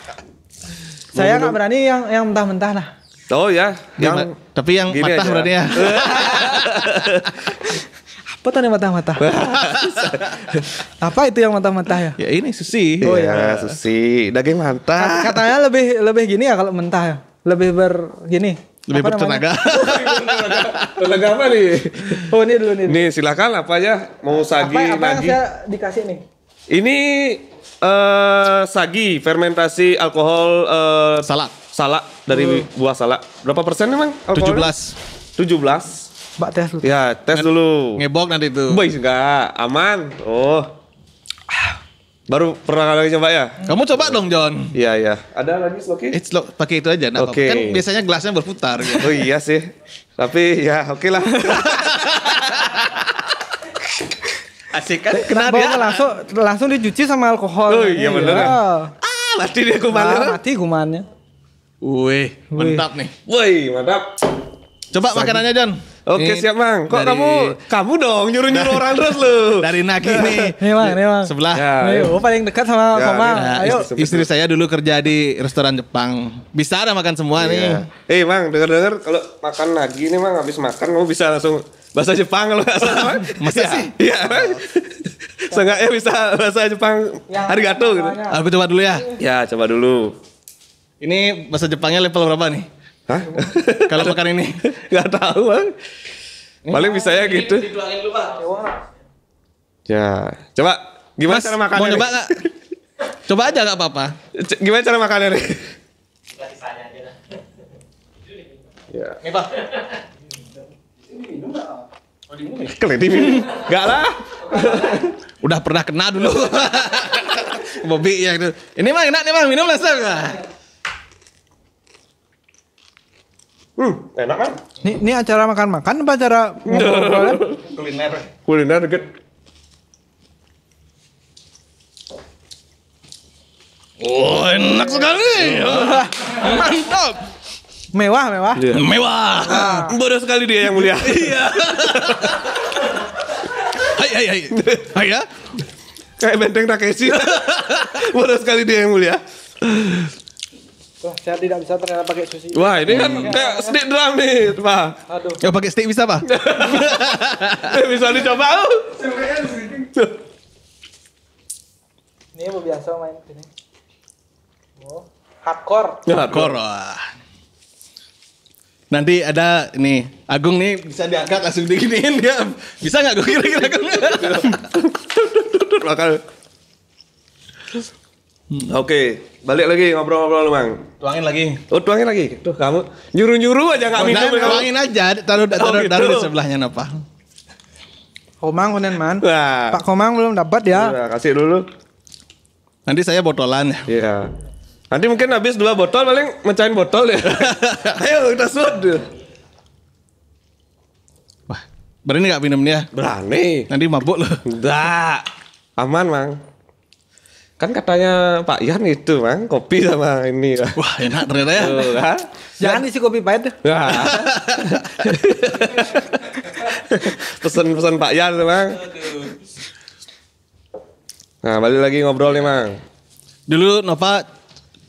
[laughs] Saya nggak berani yang yang mentah-mentah lah
Oh ya, yang, yang tapi yang patah berani ya. [laughs] [laughs] Potong yang mata-mata? [laughs] Apa itu yang mata-mata ya? Ya ini sushi. Oh ya, ya sushi. Daging mata.
Katanya lebih lebih gini ya kalau mentah ya. Lebih ber gini
Lebih apa bertenaga. [laughs] Oh, iya, Tenaga apa nih? Oh ini dulu nih. Nih silakan apa aja mau sagi apa, apa nagi. Apa yang saya dikasih nih? Ini uh, sagi fermentasi alkohol uh, salak. Salak dari hmm. buah salak. Berapa persen emang? Tujuh belas. Tujuh belas. Mbak tes dulu. Ya, tes dulu. Ngebok nanti itu. Boys enggak, aman. Oh. Baru pernah kali coba ya? Kamu coba dong, John. Iya, iya. Ada lagi sloki? It's lo pakai itu aja, nah, okay. Kan biasanya gelasnya berputar gitu. Oh iya sih. Tapi ya oke lah.
[laughs] Asik
kan? Kenapa dia
ya? langsung langsung dicuci sama alkohol. Oh iya benar. Kan? Iya.
Ah, mati dia kumannya. Ah, mati kumannya. Wih, mantap nih. wih mantap. Coba Sagi. makanannya, John. Oke siap bang. Kok dari... kamu kamu dong nyuruh nyuruh orang terus lu. [laughs] Dari Naki nih. [laughs] Nih bang, nih bang. Sebelah. Ya, ayo, oh, paling dekat sama ya, Ya, ayo. Istri, istri saya dulu kerja di restoran Jepang. Bisa ada makan semua iya. nih. Eh hey, bang, denger dengar kalau makan lagi nih bang, habis makan kamu bisa langsung bahasa Jepang kalau nggak salah. [laughs] Masa sih? Iya. Seenggaknya bisa bahasa Jepang ya, Arigato gitu. Aku coba dulu ya. Ya coba dulu. Ini bahasa Jepangnya level berapa nih? Hah? Kalau makan ini? [laughs] nggak tahu bang. Paling bisa ya gitu. Ya, coba gimana cara makannya? Mau coba nggak? coba aja nggak apa-apa. gimana cara makannya nih? Ya. Nih pak. Enggak lah. [laughs] Udah pernah kena dulu. [laughs] Bobi ya itu. Ini mah enak nih bang, minum langsung. Hmm, enak kan?
Ini, ini acara makan-makan apa acara [laughs] kuliner? Kuliner deket.
Oh, enak sekali. [laughs]
Mantap. Mewah, mewah.
Yeah. Mewah. Ah. Bodoh sekali dia yang mulia. [laughs] Iya. hai, hai, hai. Hai ya. Kayak benteng Takeshi. Bodoh sekali dia yang mulia. Wah, saya tidak
bisa ternyata pakai sushi. Wah, ini kan hmm. kayak steak drum nih, Pak. Aduh. Ya
pakai steak bisa, Pak? Eh, bisa dicoba. Oh.
ini mau biasa main sini. Oh, hardcore. Ya, hardcore.
Wah. Nanti ada nih, Agung nih bisa diangkat langsung diginiin dia. Bisa nggak gue kira-kira Agung? [laughs] Bakal. Hmm. Oke, okay. balik lagi ngobrol-ngobrol lu, Bang. Tuangin lagi. Oh, tuangin lagi. Tuh, kamu nyuruh-nyuruh aja enggak oh, minum. Nah, tuangin aja, taruh oh, taruh, oh, taruh di sebelahnya napa. Komang konen man. Wah. Pak Komang belum dapat ya. Udah, iya, kasih dulu. Nanti saya botolan ya. Iya. Nanti mungkin habis dua botol paling mecahin botol ya. [laughs] Ayo kita sud. Wah, berani nggak minumnya? Berani. Nanti mabuk loh. Enggak. Aman, Mang. Kan katanya Pak Ian itu mang kopi sama ini. Ya. Wah enak ternyata ya. Tuh, Jangan isi kopi pahit. Ya. Pesan-pesan Pak Ian mang. Nah balik lagi ngobrol nih mang. Dulu Nova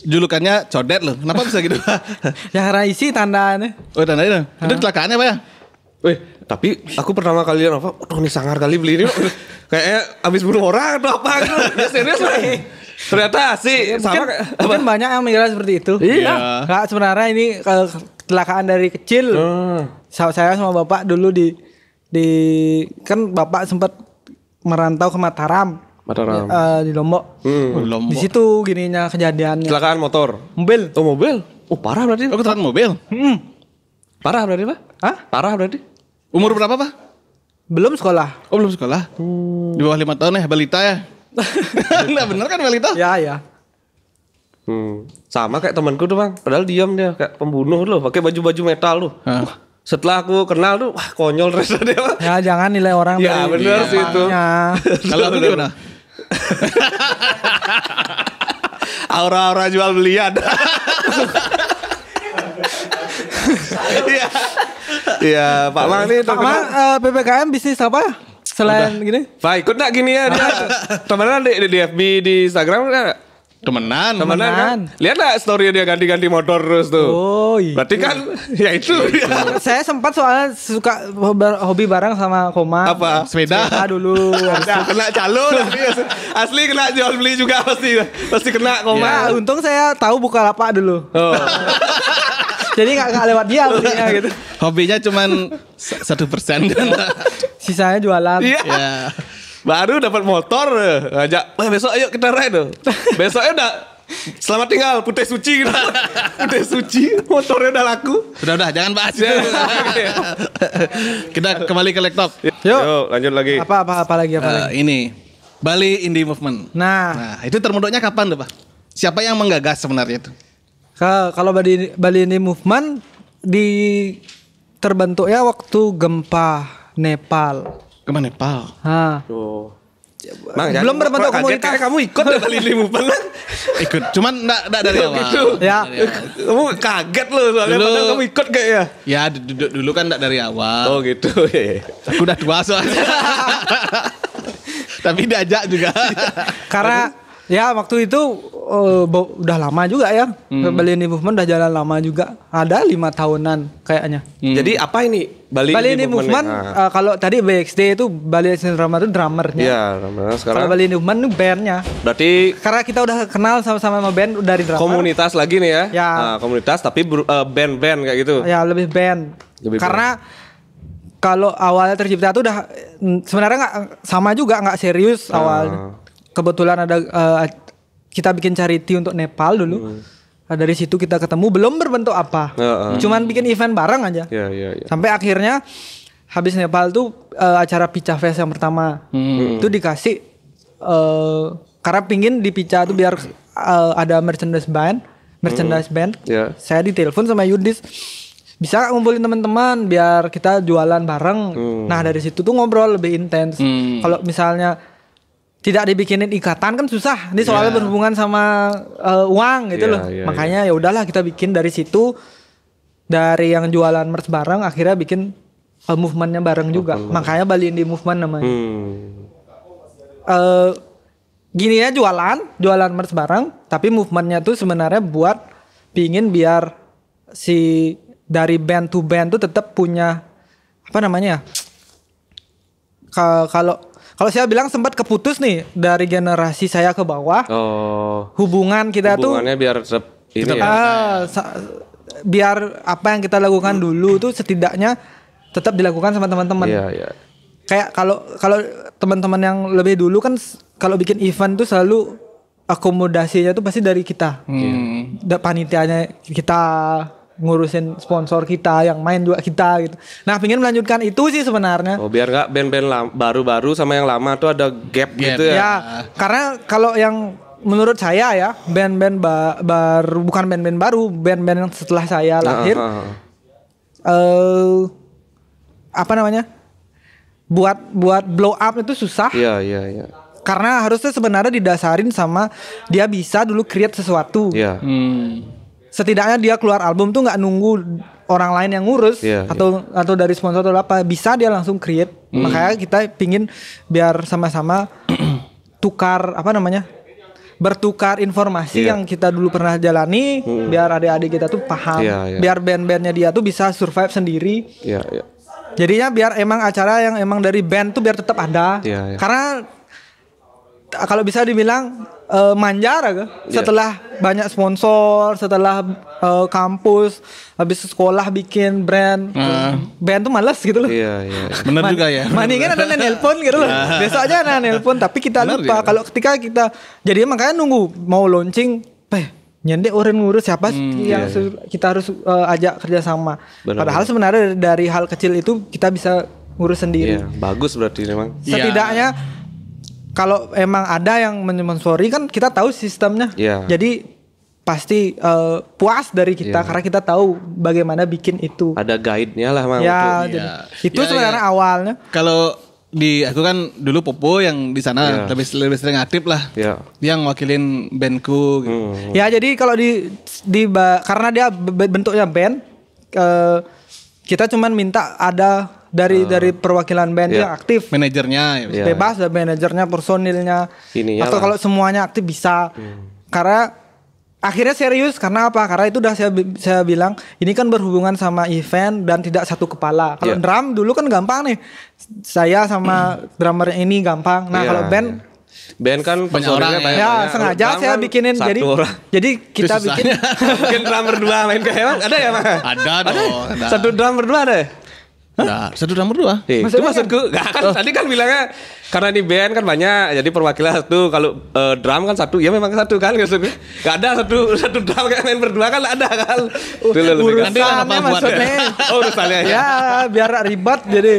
julukannya codet loh. Kenapa bisa gitu? [laughs] ya karena isi tandanya. Oh tandanya. Itu kecelakaannya apa ya? Wih, tapi aku pertama kali lihat apa, oh ini sangar kali beli ini. [laughs] Kayaknya habis bunuh orang atau apa. Gitu. [laughs] Serius lah. Iya. Ternyata sih sama mungkin,
mungkin banyak yang mengira seperti itu. Iya. Kak sebenarnya ini eh, kecelakaan dari kecil. Hmm. Saya sama bapak dulu di di kan bapak sempat merantau ke Mataram.
Mataram. Uh,
di Lombok. Hmm. Lombok. Di situ gininya
kejadiannya. Kecelakaan motor. Mobil. Oh mobil. Oh parah berarti. Oh kecelakaan mobil. Hmm. Parah berarti pak? Ah? Parah berarti? Umur berapa, Pak? Belum sekolah. Oh, belum sekolah. Hmm. Di bawah lima tahun ya, balita ya. [laughs] nah, bener kan balita? Ya, ya. Hmm. Sama kayak temanku tuh bang, padahal diam dia kayak pembunuh loh, pakai baju-baju metal loh. Ah. setelah aku kenal tuh, wah konyol rasa dia.
Ya jangan nilai orang ya, dari bener sih itu. [laughs] [laughs] Kalau aku
gimana? Aura-aura jual belian. Iya. Iya, Pak Mang ini Pak Mang
eh, PPKM bisnis apa? Selain
gini? Pak ikut gak gini ya dia? Temenan di, di, di FB di Instagram kan? Temenan. Temenan, temenan. kan? Lihat gak story dia ganti-ganti motor terus tuh. Oh iya. Berarti kan ya itu.
Saya sempat soalnya suka hobi bareng sama Koma. Apa? Sepeda. Sepeda
dulu. kena calo asli, kena jual beli juga pasti. Pasti kena Koma. Nah,
untung saya tahu buka lapak dulu. Oh. [laughs] Jadi gak, gak lewat dia belinya gitu.
Hobinya cuman satu persen kan.
[laughs] Sisanya jualan. Iya. Yeah.
Baru dapat motor, ngajak, wah besok ayo kita ride dong. Besoknya udah Selamat tinggal putih suci kita. [laughs] putih suci motornya udah laku. Udah udah jangan bahas. Ya. kita kembali ke laptop. Yuk. Yuk lanjut lagi. Apa apa apa lagi apa uh, lagi? Eh, ini Bali Indie Movement. Nah. nah, itu terbentuknya kapan tuh, Pak? Siapa yang menggagas sebenarnya itu? Kalau Bali Bali ini movement di
terbentuk ya waktu gempa Nepal. Gempa Nepal.
Ha. Tuh. Bang, belum berbentuk komunitas. Kamu ikut dari movement? bulan. ikut, cuman enggak enggak dari gitu, awal. Gitu. Ya. Kamu kaget loh soalnya dulu, padahal kamu ikut kayak ya. Ya duduk dulu kan enggak dari awal. Oh gitu. [laughs] Iya, iya. Aku udah tua soalnya. [laughs] Tapi diajak juga.
Karena ya waktu itu uh, udah lama juga ya hmm. Bali Indie Movement udah jalan lama juga ada lima tahunan kayaknya hmm. jadi apa
ini Bali, Bali Indie Movement, Movement uh,
kalau tadi BXD itu Bali Indie Drama itu drummernya
ya drummer sekarang kalau Bali
Indie Movement itu bandnya berarti karena kita udah kenal sama-sama sama band dari drama. komunitas
lagi nih ya, ya. Nah, komunitas tapi band eh, band-band kayak gitu ya lebih band lebih karena
kalau awalnya tercipta tuh udah mm, sebenarnya nggak sama juga nggak serius ah. awal. Uh. Kebetulan ada uh, kita bikin charity untuk Nepal dulu. Hmm. Nah, dari situ kita ketemu belum berbentuk apa. Uh, uh. Cuman bikin event bareng aja. Yeah, yeah, yeah. Sampai akhirnya habis Nepal tuh uh, acara Pica Fest yang pertama. Hmm. Itu dikasih uh, karena pingin di Pica tuh biar uh, ada merchandise band, merchandise hmm. band. Yeah. Saya ditelepon sama Yudis bisa ngumpulin teman-teman biar kita jualan bareng. Hmm. Nah, dari situ tuh ngobrol lebih intens. Hmm. Kalau misalnya tidak dibikinin ikatan kan susah. Ini soalnya yeah. berhubungan sama uh, uang gitu yeah, loh. Yeah, Makanya yeah. ya udahlah kita bikin dari situ dari yang jualan merch barang akhirnya bikin uh, movementnya bareng juga. Makanya Bali di Movement namanya. Hmm. Uh, gini ya jualan, jualan merch bareng, tapi movementnya tuh sebenarnya buat pingin biar si dari band to band tuh tetap punya apa namanya? Ya? Kalau kalau saya bilang sempat keputus nih dari generasi saya ke bawah.
Oh.
Hubungan kita hubungannya tuh hubungannya
biar ini ya. Uh,
biar apa yang kita lakukan hmm. dulu tuh setidaknya tetap dilakukan sama teman-teman. Iya, iya. Kayak kalau kalau teman-teman yang lebih dulu kan kalau bikin event tuh selalu akomodasinya tuh pasti dari kita. Hmm. Panitianya kita ngurusin sponsor kita yang main juga kita gitu. Nah, pengen melanjutkan itu sih sebenarnya.
Oh, biar nggak band-band baru-baru sama yang lama tuh ada gap, gap gitu ya. Ya,
karena kalau yang menurut saya ya band-band ba baru bukan band-band baru band-band yang setelah saya ah, lahir ah, ah. Eh uh, -huh. uh, apa namanya buat buat blow up itu susah
yeah, yeah, yeah.
karena harusnya sebenarnya didasarin sama dia bisa dulu create sesuatu yeah. hmm setidaknya dia keluar album tuh nggak nunggu orang lain yang ngurus yeah, iya. atau yeah. atau dari sponsor atau apa bisa dia langsung create hmm. makanya kita pingin biar sama-sama [clears throat] tukar apa namanya bertukar informasi yeah. yang kita dulu pernah jalani hmm. biar adik-adik kita tuh paham yeah, yeah. biar band-bandnya dia tuh bisa survive sendiri yeah, yeah. jadinya biar emang acara yang emang dari band tuh biar tetap ada yeah, yeah. karena kalau bisa dibilang uh, manjara ke yeah. setelah banyak sponsor setelah uh, kampus habis sekolah bikin brand uh. brand tuh males gitu loh
iya yeah, yeah. benar juga ya mendingan kan ada nelpon gitu loh iya.
besok aja ada nelpon tapi kita bener lupa kalau ketika kita jadi makanya nunggu mau launching peh nyende orang ngurus siapa hmm, yang iya, iya. kita harus uh, ajak kerjasama bener, padahal bener. sebenarnya dari hal kecil itu kita bisa ngurus sendiri iya,
bagus berarti memang setidaknya
yeah kalau emang ada yang mensponsori kan kita tahu sistemnya. Yeah. Jadi pasti uh, puas dari kita yeah. karena kita tahu bagaimana bikin itu.
Ada guide-nya lah mah Ya, iya. itu, Yeah. itu yeah, sebenarnya yeah. awalnya. Kalau di aku kan dulu Popo yang di sana yeah. lebih lebih sering aktif lah. Yeah. Dia wakilin bandku gitu. Mm. Ya,
jadi kalau di di karena dia bentuknya band uh, kita cuman minta ada dari uh, dari perwakilan band yeah.
aktif manajernya ya, bebas
yeah. manajernya personilnya
ini atau kalau
semuanya aktif bisa hmm. karena akhirnya serius karena apa karena itu udah saya saya bilang ini kan berhubungan sama event dan tidak satu kepala kalau yeah. drum dulu kan gampang nih saya sama hmm. drummer ini gampang nah yeah, kalau band yeah.
Band kan banyak orang ya. banyak, ya, sengaja saya bikinin kan jadi orang. jadi kita bikin [laughs] mungkin drum berdua main kayak ada ya mah ada, ada dong ada. satu drummer dua ada Nah, satu nomor dua. Hey, eh, itu maksudku, kan? kan oh. tadi kan bilangnya karena ini band kan banyak, jadi perwakilan satu. Kalau uh, drum kan satu, ya memang satu kan maksudku. Gak ada satu satu drum kayak main berdua kan ada kan. Itu kan. Urusannya maksudnya. oh, urusannya ya. ya
biar ribet jadi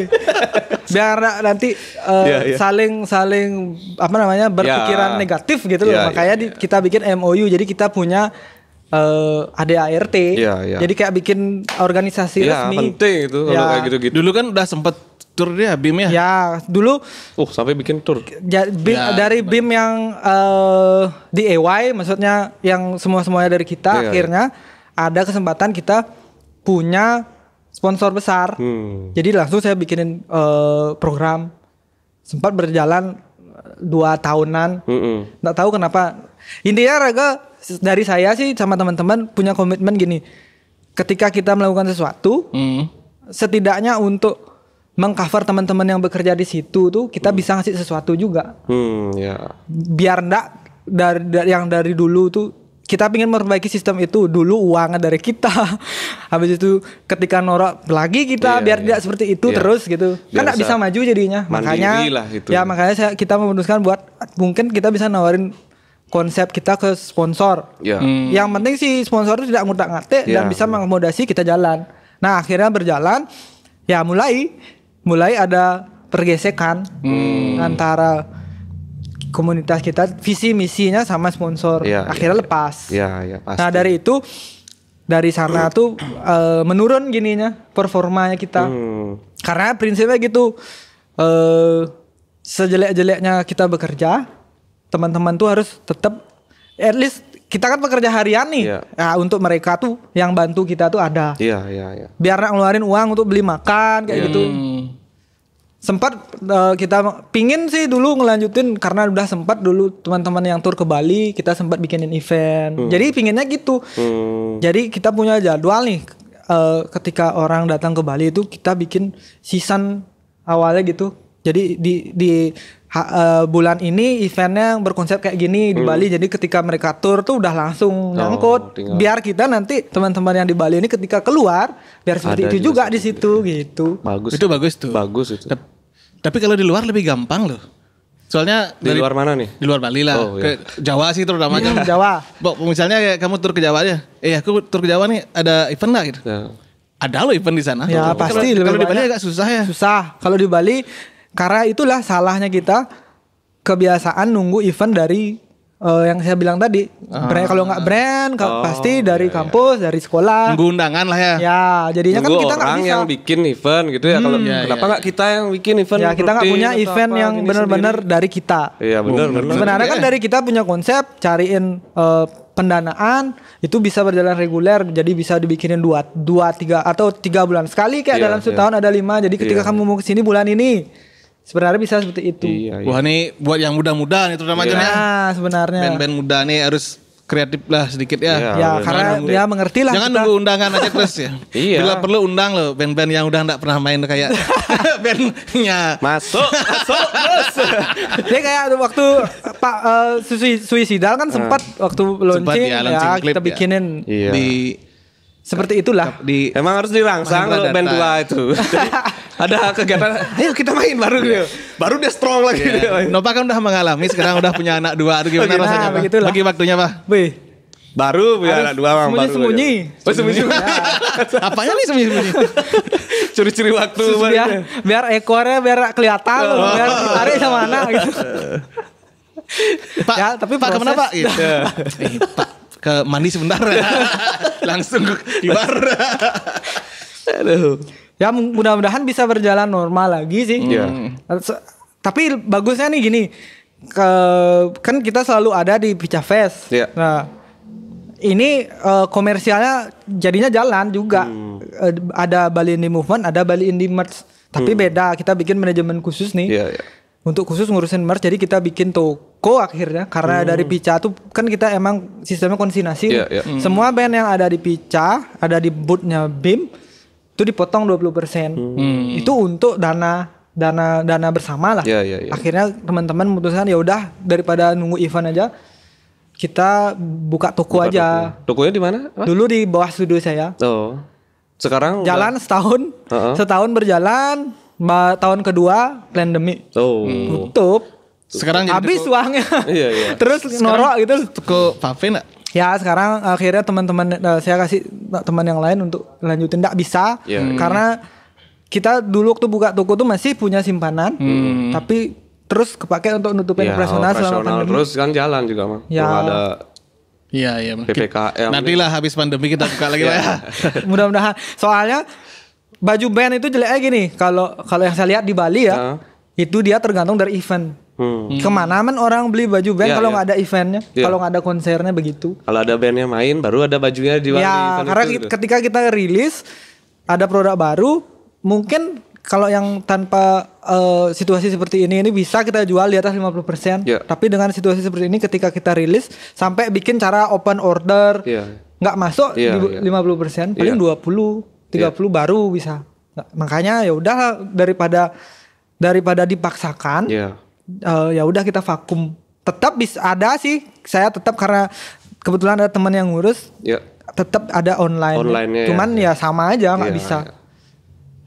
biar nanti uh, eh, yeah, yeah. saling saling apa namanya berpikiran yeah. negatif gitu yeah, loh. Ya, ya, Makanya yeah. kita bikin MOU, jadi kita punya uh, eh, ART, iya, iya. Jadi kayak bikin organisasi ya, resmi. penting
itu kalau ya. kayak gitu-gitu. Dulu kan udah sempet tur dia BIM ya. Ya, dulu uh sampai bikin tur.
Ya, BIM, ya. dari BIM yang uh, eh, DIY maksudnya yang semua-semuanya dari kita ya, akhirnya ya. ada kesempatan kita punya sponsor besar. Hmm. Jadi langsung saya bikinin uh, program sempat berjalan dua tahunan. Nggak mm Nggak tahu kenapa. Intinya Raga dari saya sih sama teman-teman punya komitmen gini. Ketika kita melakukan sesuatu, hmm. setidaknya untuk mengcover teman-teman yang bekerja di situ tuh kita hmm. bisa ngasih sesuatu juga.
Hmm, ya.
Biar ndak dari, yang dari dulu tuh kita ingin memperbaiki sistem itu dulu uangnya dari kita. [laughs] Habis itu ketika norak lagi kita yeah, biar yeah. tidak seperti itu yeah. terus gitu. Biar kan tidak bisa maju jadinya. Makanya lah gitu. ya makanya saya, kita memutuskan buat mungkin kita bisa nawarin konsep kita ke sponsor. Yeah. Hmm. Yang penting si sponsor itu tidak ngutak ngatik yeah. dan ya. bisa mengakomodasi kita jalan. Nah akhirnya berjalan, ya mulai mulai ada pergesekan hmm. antara komunitas kita visi misinya sama sponsor. Yeah, ya. akhirnya yeah, lepas.
Yeah, yeah, Nah dari
itu dari sana hmm. tuh uh, menurun gininya performanya kita. Hmm. Karena prinsipnya gitu uh, sejelek-jeleknya kita bekerja teman-teman tuh harus tetap at least kita kan pekerja harian nih. Yeah. Nah, untuk mereka tuh yang bantu kita tuh ada.
Iya, yeah, iya, yeah, iya. Yeah.
Biar ngeluarin uang untuk beli makan kayak yeah. gitu. Sempat uh, kita pingin sih dulu ngelanjutin karena udah sempat dulu teman-teman yang tur ke Bali, kita sempat bikinin event. Hmm. Jadi pinginnya gitu.
Hmm. Jadi
kita punya jadwal nih uh, ketika orang datang ke Bali itu kita bikin season awalnya gitu jadi di di ha, uh, bulan ini eventnya berkonsep kayak gini hmm. di Bali. Jadi ketika mereka tur, tuh udah langsung oh, ngangkut. Tinggal. Biar kita nanti teman-teman yang di Bali ini ketika keluar biar seperti Ada itu juga
di situ gitu. Bagus. Itu bagus tuh. Bagus itu. Tapi, tapi kalau di luar lebih gampang loh. Soalnya di dari, luar mana nih? Di luar Bali lah. Oh, iya. Ke Jawa sih terutama kan. [laughs] Jawa. Bok misalnya kayak kamu tur ke Jawa aja. Eh aku tur ke Jawa nih ada event lah gitu. Ya. Ada loh event di sana. Ya pasti. Kalau di Bali agak
susah ya. Susah. Kalau di Bali karena itulah salahnya kita kebiasaan nunggu event dari uh, yang saya bilang tadi uh, brand kalau nggak brand oh, pasti iya, dari iya, kampus iya. dari sekolah nunggu undangan lah ya ya jadinya kan nunggu kan kita nggak bisa yang
bikin event gitu ya hmm. kalau ya, kenapa ya, nggak iya. kita yang bikin event ya kita nggak punya event yang benar-benar
dari kita iya benar sebenarnya kan iya. dari kita punya konsep cariin uh, pendanaan itu bisa berjalan reguler jadi bisa dibikinin dua dua tiga atau tiga bulan sekali kayak yeah, dalam iya. setahun yeah. ada lima jadi ketika yeah. kamu mau kesini bulan ini Sebenarnya bisa seperti itu. Iya,
iya. Wah ini buat yang muda-muda nih terutama iya. Kan ya. ah, sebenarnya. Band-band muda nih harus kreatif lah sedikit ya. Iya, ya, ya karena nunggu. dia mengerti lah. Jangan kita. nunggu undangan aja terus ya. [laughs] iya. Bila perlu undang loh band-band yang udah nggak pernah main kayak [laughs] bandnya. Masuk, masuk, masuk. [laughs] dia kayak
waktu Pak uh, eh, Suisidal kan ah. sempat uh, waktu launching, sempat ya, launching ya clip, kita ya. bikinin
ya. di seperti itulah. Di, Emang harus dirangsang kalau band tua itu. [laughs] ada kegiatan, ayo kita main baru dia. Iya. Baru dia strong lagi. Yeah. Iya. Nopa kan udah mengalami, sekarang udah punya anak dua. Aduh gimana okay, rasanya nah, Bagi waktunya Pak. Wih. Baru punya anak dua bang. Sembunyi, sembunyi. Oh, sembunyi, iya. sembunyi. [laughs] Apanya nih sembunyi, sembunyi? [laughs] Curi-curi waktu. Sus, biar,
biar ekornya biar kelihatan. Oh. Biar tarik sama anak gitu. Pak, ya, tapi Pak kemana pak Gitu. Pak,
eh, Pak ke mandi sebentar [laughs] langsung ke bar aduh
ya mudah-mudahan bisa berjalan normal lagi sih yeah. Iya. Hmm. tapi bagusnya nih gini ke kan kita selalu ada di Pica Fest yeah. nah ini uh, komersialnya jadinya jalan juga hmm. uh, ada Bali Indie Movement ada Bali Indie Merch tapi hmm. beda kita bikin manajemen khusus nih yeah, yeah untuk khusus ngurusin merch jadi kita bikin toko akhirnya karena hmm. dari Pica tuh kan kita emang sistemnya konsinasi yeah, yeah. Hmm. semua band yang ada di Pica ada di bootnya BIM itu dipotong 20% hmm. itu untuk dana dana dana bersama lah yeah, yeah, yeah. akhirnya teman-teman memutuskan ya udah daripada nunggu event aja kita buka toko buka aja
toko. tokonya di mana dulu di bawah studio saya oh sekarang jalan udah... setahun
uh -huh. setahun berjalan ba tahun kedua pandemi oh. tutup sekarang habis
uangnya iya, iya. [laughs] terus norok gitu ke Vape gak?
ya sekarang akhirnya teman-teman uh, saya kasih teman yang lain untuk lanjutin tidak bisa yeah. Hmm. karena kita dulu waktu buka toko tuh masih punya simpanan hmm. tapi terus kepake untuk nutupin yeah, operasional, operasional selama pandemi. terus
kan jalan juga mah ya. ada Iya iya. PPKM. Nantilah habis pandemi kita buka lagi iya. lah ya.
[laughs] Mudah-mudahan. Soalnya baju band itu jeleknya gini kalau kalau yang saya lihat di Bali ya uh. itu dia tergantung dari event
Hmm. Kemana
men orang beli baju band yeah, kalau iya. nggak yeah. ada eventnya, yeah. kalau nggak ada konsernya begitu.
Kalau ada bandnya main, baru ada bajunya di Bali. Ya, karena itu,
ketika kita rilis ada produk baru, mungkin kalau yang tanpa uh, situasi seperti ini ini bisa kita jual di atas 50%. Yeah. Iya. Tapi dengan situasi seperti ini ketika kita rilis sampai bikin cara open order, iya. nggak yeah. masuk yeah, di yeah. paling yeah. 20 30 iya. yeah. baru bisa. Nah, makanya ya udah daripada daripada dipaksakan. Yeah. Iya. Uh, ya udah kita vakum. Tetap bisa ada sih. Saya tetap karena kebetulan ada teman yang ngurus. Yeah. Tetap ada online. online ya. Cuman ya, ya sama aja nggak yeah, bisa.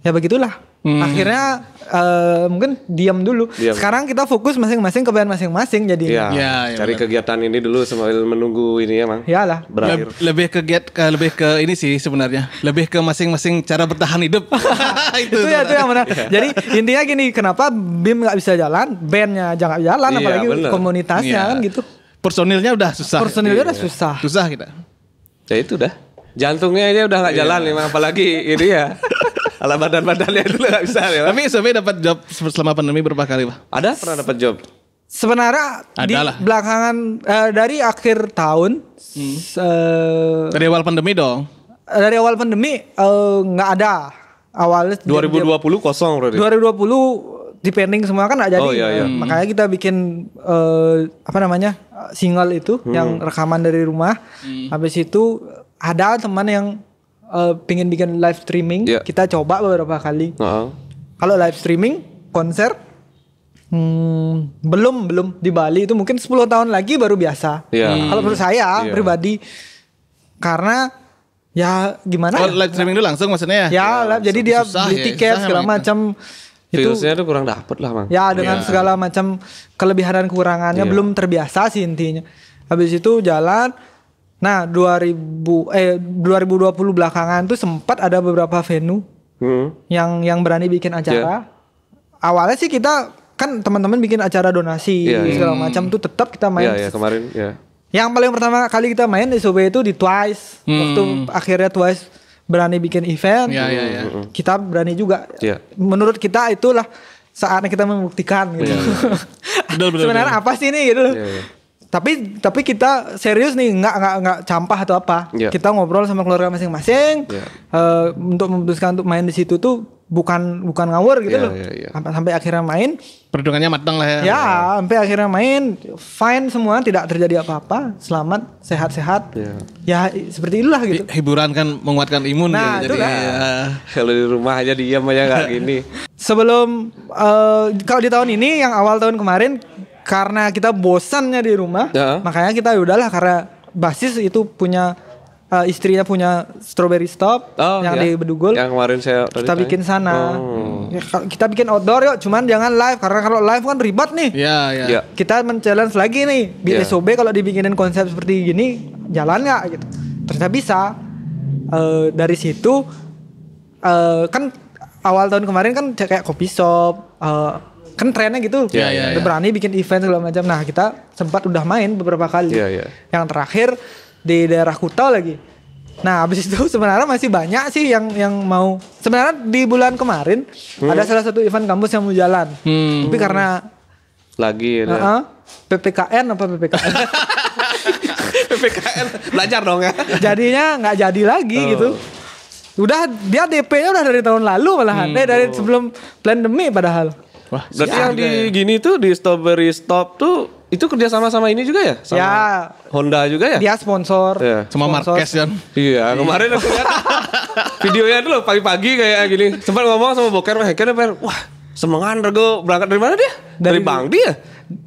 Iya. Ya begitulah. Hmm. Akhirnya uh, mungkin diam dulu. Diam. Sekarang kita fokus
masing-masing ke band masing-masing Jadi Ya, ya, ya iya, cari bener. kegiatan ini dulu sambil menunggu ini ya, Mang. Iyalah. Berakhir. lebih ke get, ke, lebih ke ini sih sebenarnya. Lebih ke masing-masing cara bertahan hidup.
itu, [laughs] itu ya, itu yang benar. Ya. Jadi intinya gini, kenapa BIM nggak bisa jalan, bandnya
jangan jalan ya, apalagi bener. komunitasnya ya. kan gitu. Personilnya udah susah. Personilnya udah iya. susah. Susah kita. Ya itu dah. Jantungnya aja udah nggak iya. jalan, ya, apalagi ini ya. [laughs] Alah badan-badannya [laughs] dulu nggak bisa ya. Tapi Sofi dapat job selama pandemi berapa kali pak? Ada pernah dapat job? Sebenarnya Adalah. di belakangan uh, dari akhir tahun hmm.
Eh, dari awal pandemi dong. Dari awal pandemi eh, nggak uh, ada awalnya 2020 dia, kosong berarti. 2020 depending semua kan nggak jadi. Oh, iya, iya. Hmm. hmm. Makanya kita bikin uh, apa namanya single itu hmm. yang rekaman dari rumah. Hmm. Habis itu ada teman yang uh, pingin bikin live streaming, yeah. kita coba beberapa kali. Uh -huh. Kalau live streaming konser Hmm, belum belum di Bali itu mungkin 10 tahun lagi baru biasa. Yeah. Hmm. Kalau menurut saya yeah. pribadi karena ya gimana? Oh, ya? live
streaming itu langsung maksudnya ya? Ya, iya, jadi dia susah, beli ya, tiket ya, segala macam itu Virusnya itu kurang dapet lah bang. Ya dengan yeah. segala
macam kelebihan dan kekurangannya yeah. belum terbiasa sih intinya. Habis itu jalan Nah, 2000 eh 2020 belakangan tuh sempat ada beberapa venue hmm. yang yang berani bikin acara. Yeah. Awalnya sih kita kan teman-teman bikin acara donasi yeah, iya. segala yeah. macam tuh tetap kita main. Iya, yeah, yeah,
kemarin ya. Yeah.
Yang paling pertama kali kita main di SOB itu di Twice. Hmm. Waktu akhirnya Twice berani bikin event. Yeah, yeah, yeah. Kita berani juga. Yeah. Menurut kita itulah saatnya kita membuktikan gitu. Yeah, iya,
iya. [laughs] yeah. Sebenarnya apa sih ini gitu. Yeah, yeah
tapi tapi kita serius nih nggak nggak nggak campah atau apa yeah. kita ngobrol sama keluarga masing-masing yeah. Iya. uh, untuk memutuskan untuk main di situ tuh bukan bukan ngawur gitu yeah, loh yeah, yeah. sampai sampai akhirnya main
perhitungannya matang lah ya ya
sampai akhirnya main fine semua tidak terjadi apa-apa selamat sehat-sehat yeah. ya
seperti itulah gitu hiburan kan menguatkan imun nah, ya, itu jadi kan. ya. kalau di rumah aja diam aja nggak gini
[laughs] sebelum uh, kalau di tahun ini yang awal tahun kemarin karena kita bosannya di rumah, uh ya. -huh. makanya kita ya udahlah karena basis itu punya uh, istrinya punya strawberry stop oh, yang ya. di Bedugul.
Yang kemarin saya kita tanya. bikin sana. Oh.
Ya, kita bikin outdoor yuk, cuman jangan live karena kalau live kan ribet nih. Iya, yeah, iya. Yeah. Kita men-challenge lagi nih. Di yeah. SOB kalau dibikinin konsep seperti gini, jalan nggak gitu. Ternyata bisa. Uh, dari situ uh, kan awal tahun kemarin kan kayak kopi shop, uh, kan trennya gitu yeah, yeah, yeah. berani bikin event segala macam nah kita sempat udah main beberapa kali yeah, yeah. yang terakhir di daerah Kuta lagi nah abis itu [laughs] sebenarnya masih banyak sih yang yang mau sebenarnya di bulan kemarin hmm. ada salah satu event kampus yang mau jalan hmm. tapi karena
lagi ya. Uh -uh.
PPKN apa PPKN? [laughs]
PPKN belajar dong
ya. Jadinya nggak jadi lagi oh. gitu. Udah dia DP-nya udah dari tahun lalu malahan. Eh, hmm. dari sebelum pandemi padahal.
Wah, berarti yang di ya. gini tuh di Strawberry Stop tuh itu kerja sama sama ini juga ya? Sama ya. Honda juga ya? Dia sponsor. Ya. Sama Marquez kan? Iya, iya, kemarin aku lihat [laughs] videonya dulu pagi-pagi kayak gini. Sempat ngomong sama Boker, Hacker, wah semangat Rego berangkat dari mana dia? Dari, dari Bang dia. Ya?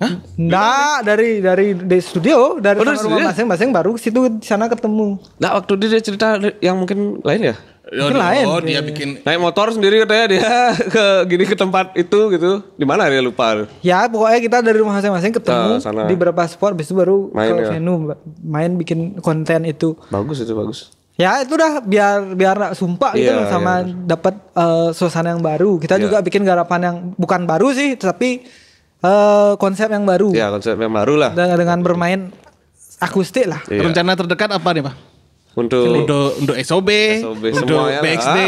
Hah? Nggak, dari dari dari studio, dari, oh, dari rumah masing-masing baru situ di sana ketemu. Nah, waktu dia cerita yang mungkin
lain ya? Oh, lain. Oh, dia bikin naik motor sendiri katanya dia [laughs] ke gini ke tempat itu gitu. Di mana dia lupa?
Ya, pokoknya kita dari rumah masing-masing ketemu nah, sana. di beberapa spot habis itu baru main ke ya. Venu main bikin konten itu. Bagus itu bagus. Ya, itu udah biar biar gak sumpah yeah, gitu iya, iya, sama yeah. dapat uh, eh, suasana yang baru. Kita yeah. juga bikin garapan yang bukan baru sih, tapi uh, konsep yang baru. Ya, yeah, konsep yang baru lah. Dengan, dengan bermain akustik lah. Yeah. Rencana terdekat
apa nih, Pak? untuk untuk untuk SOB, SOB untuk ya. BXD, ah.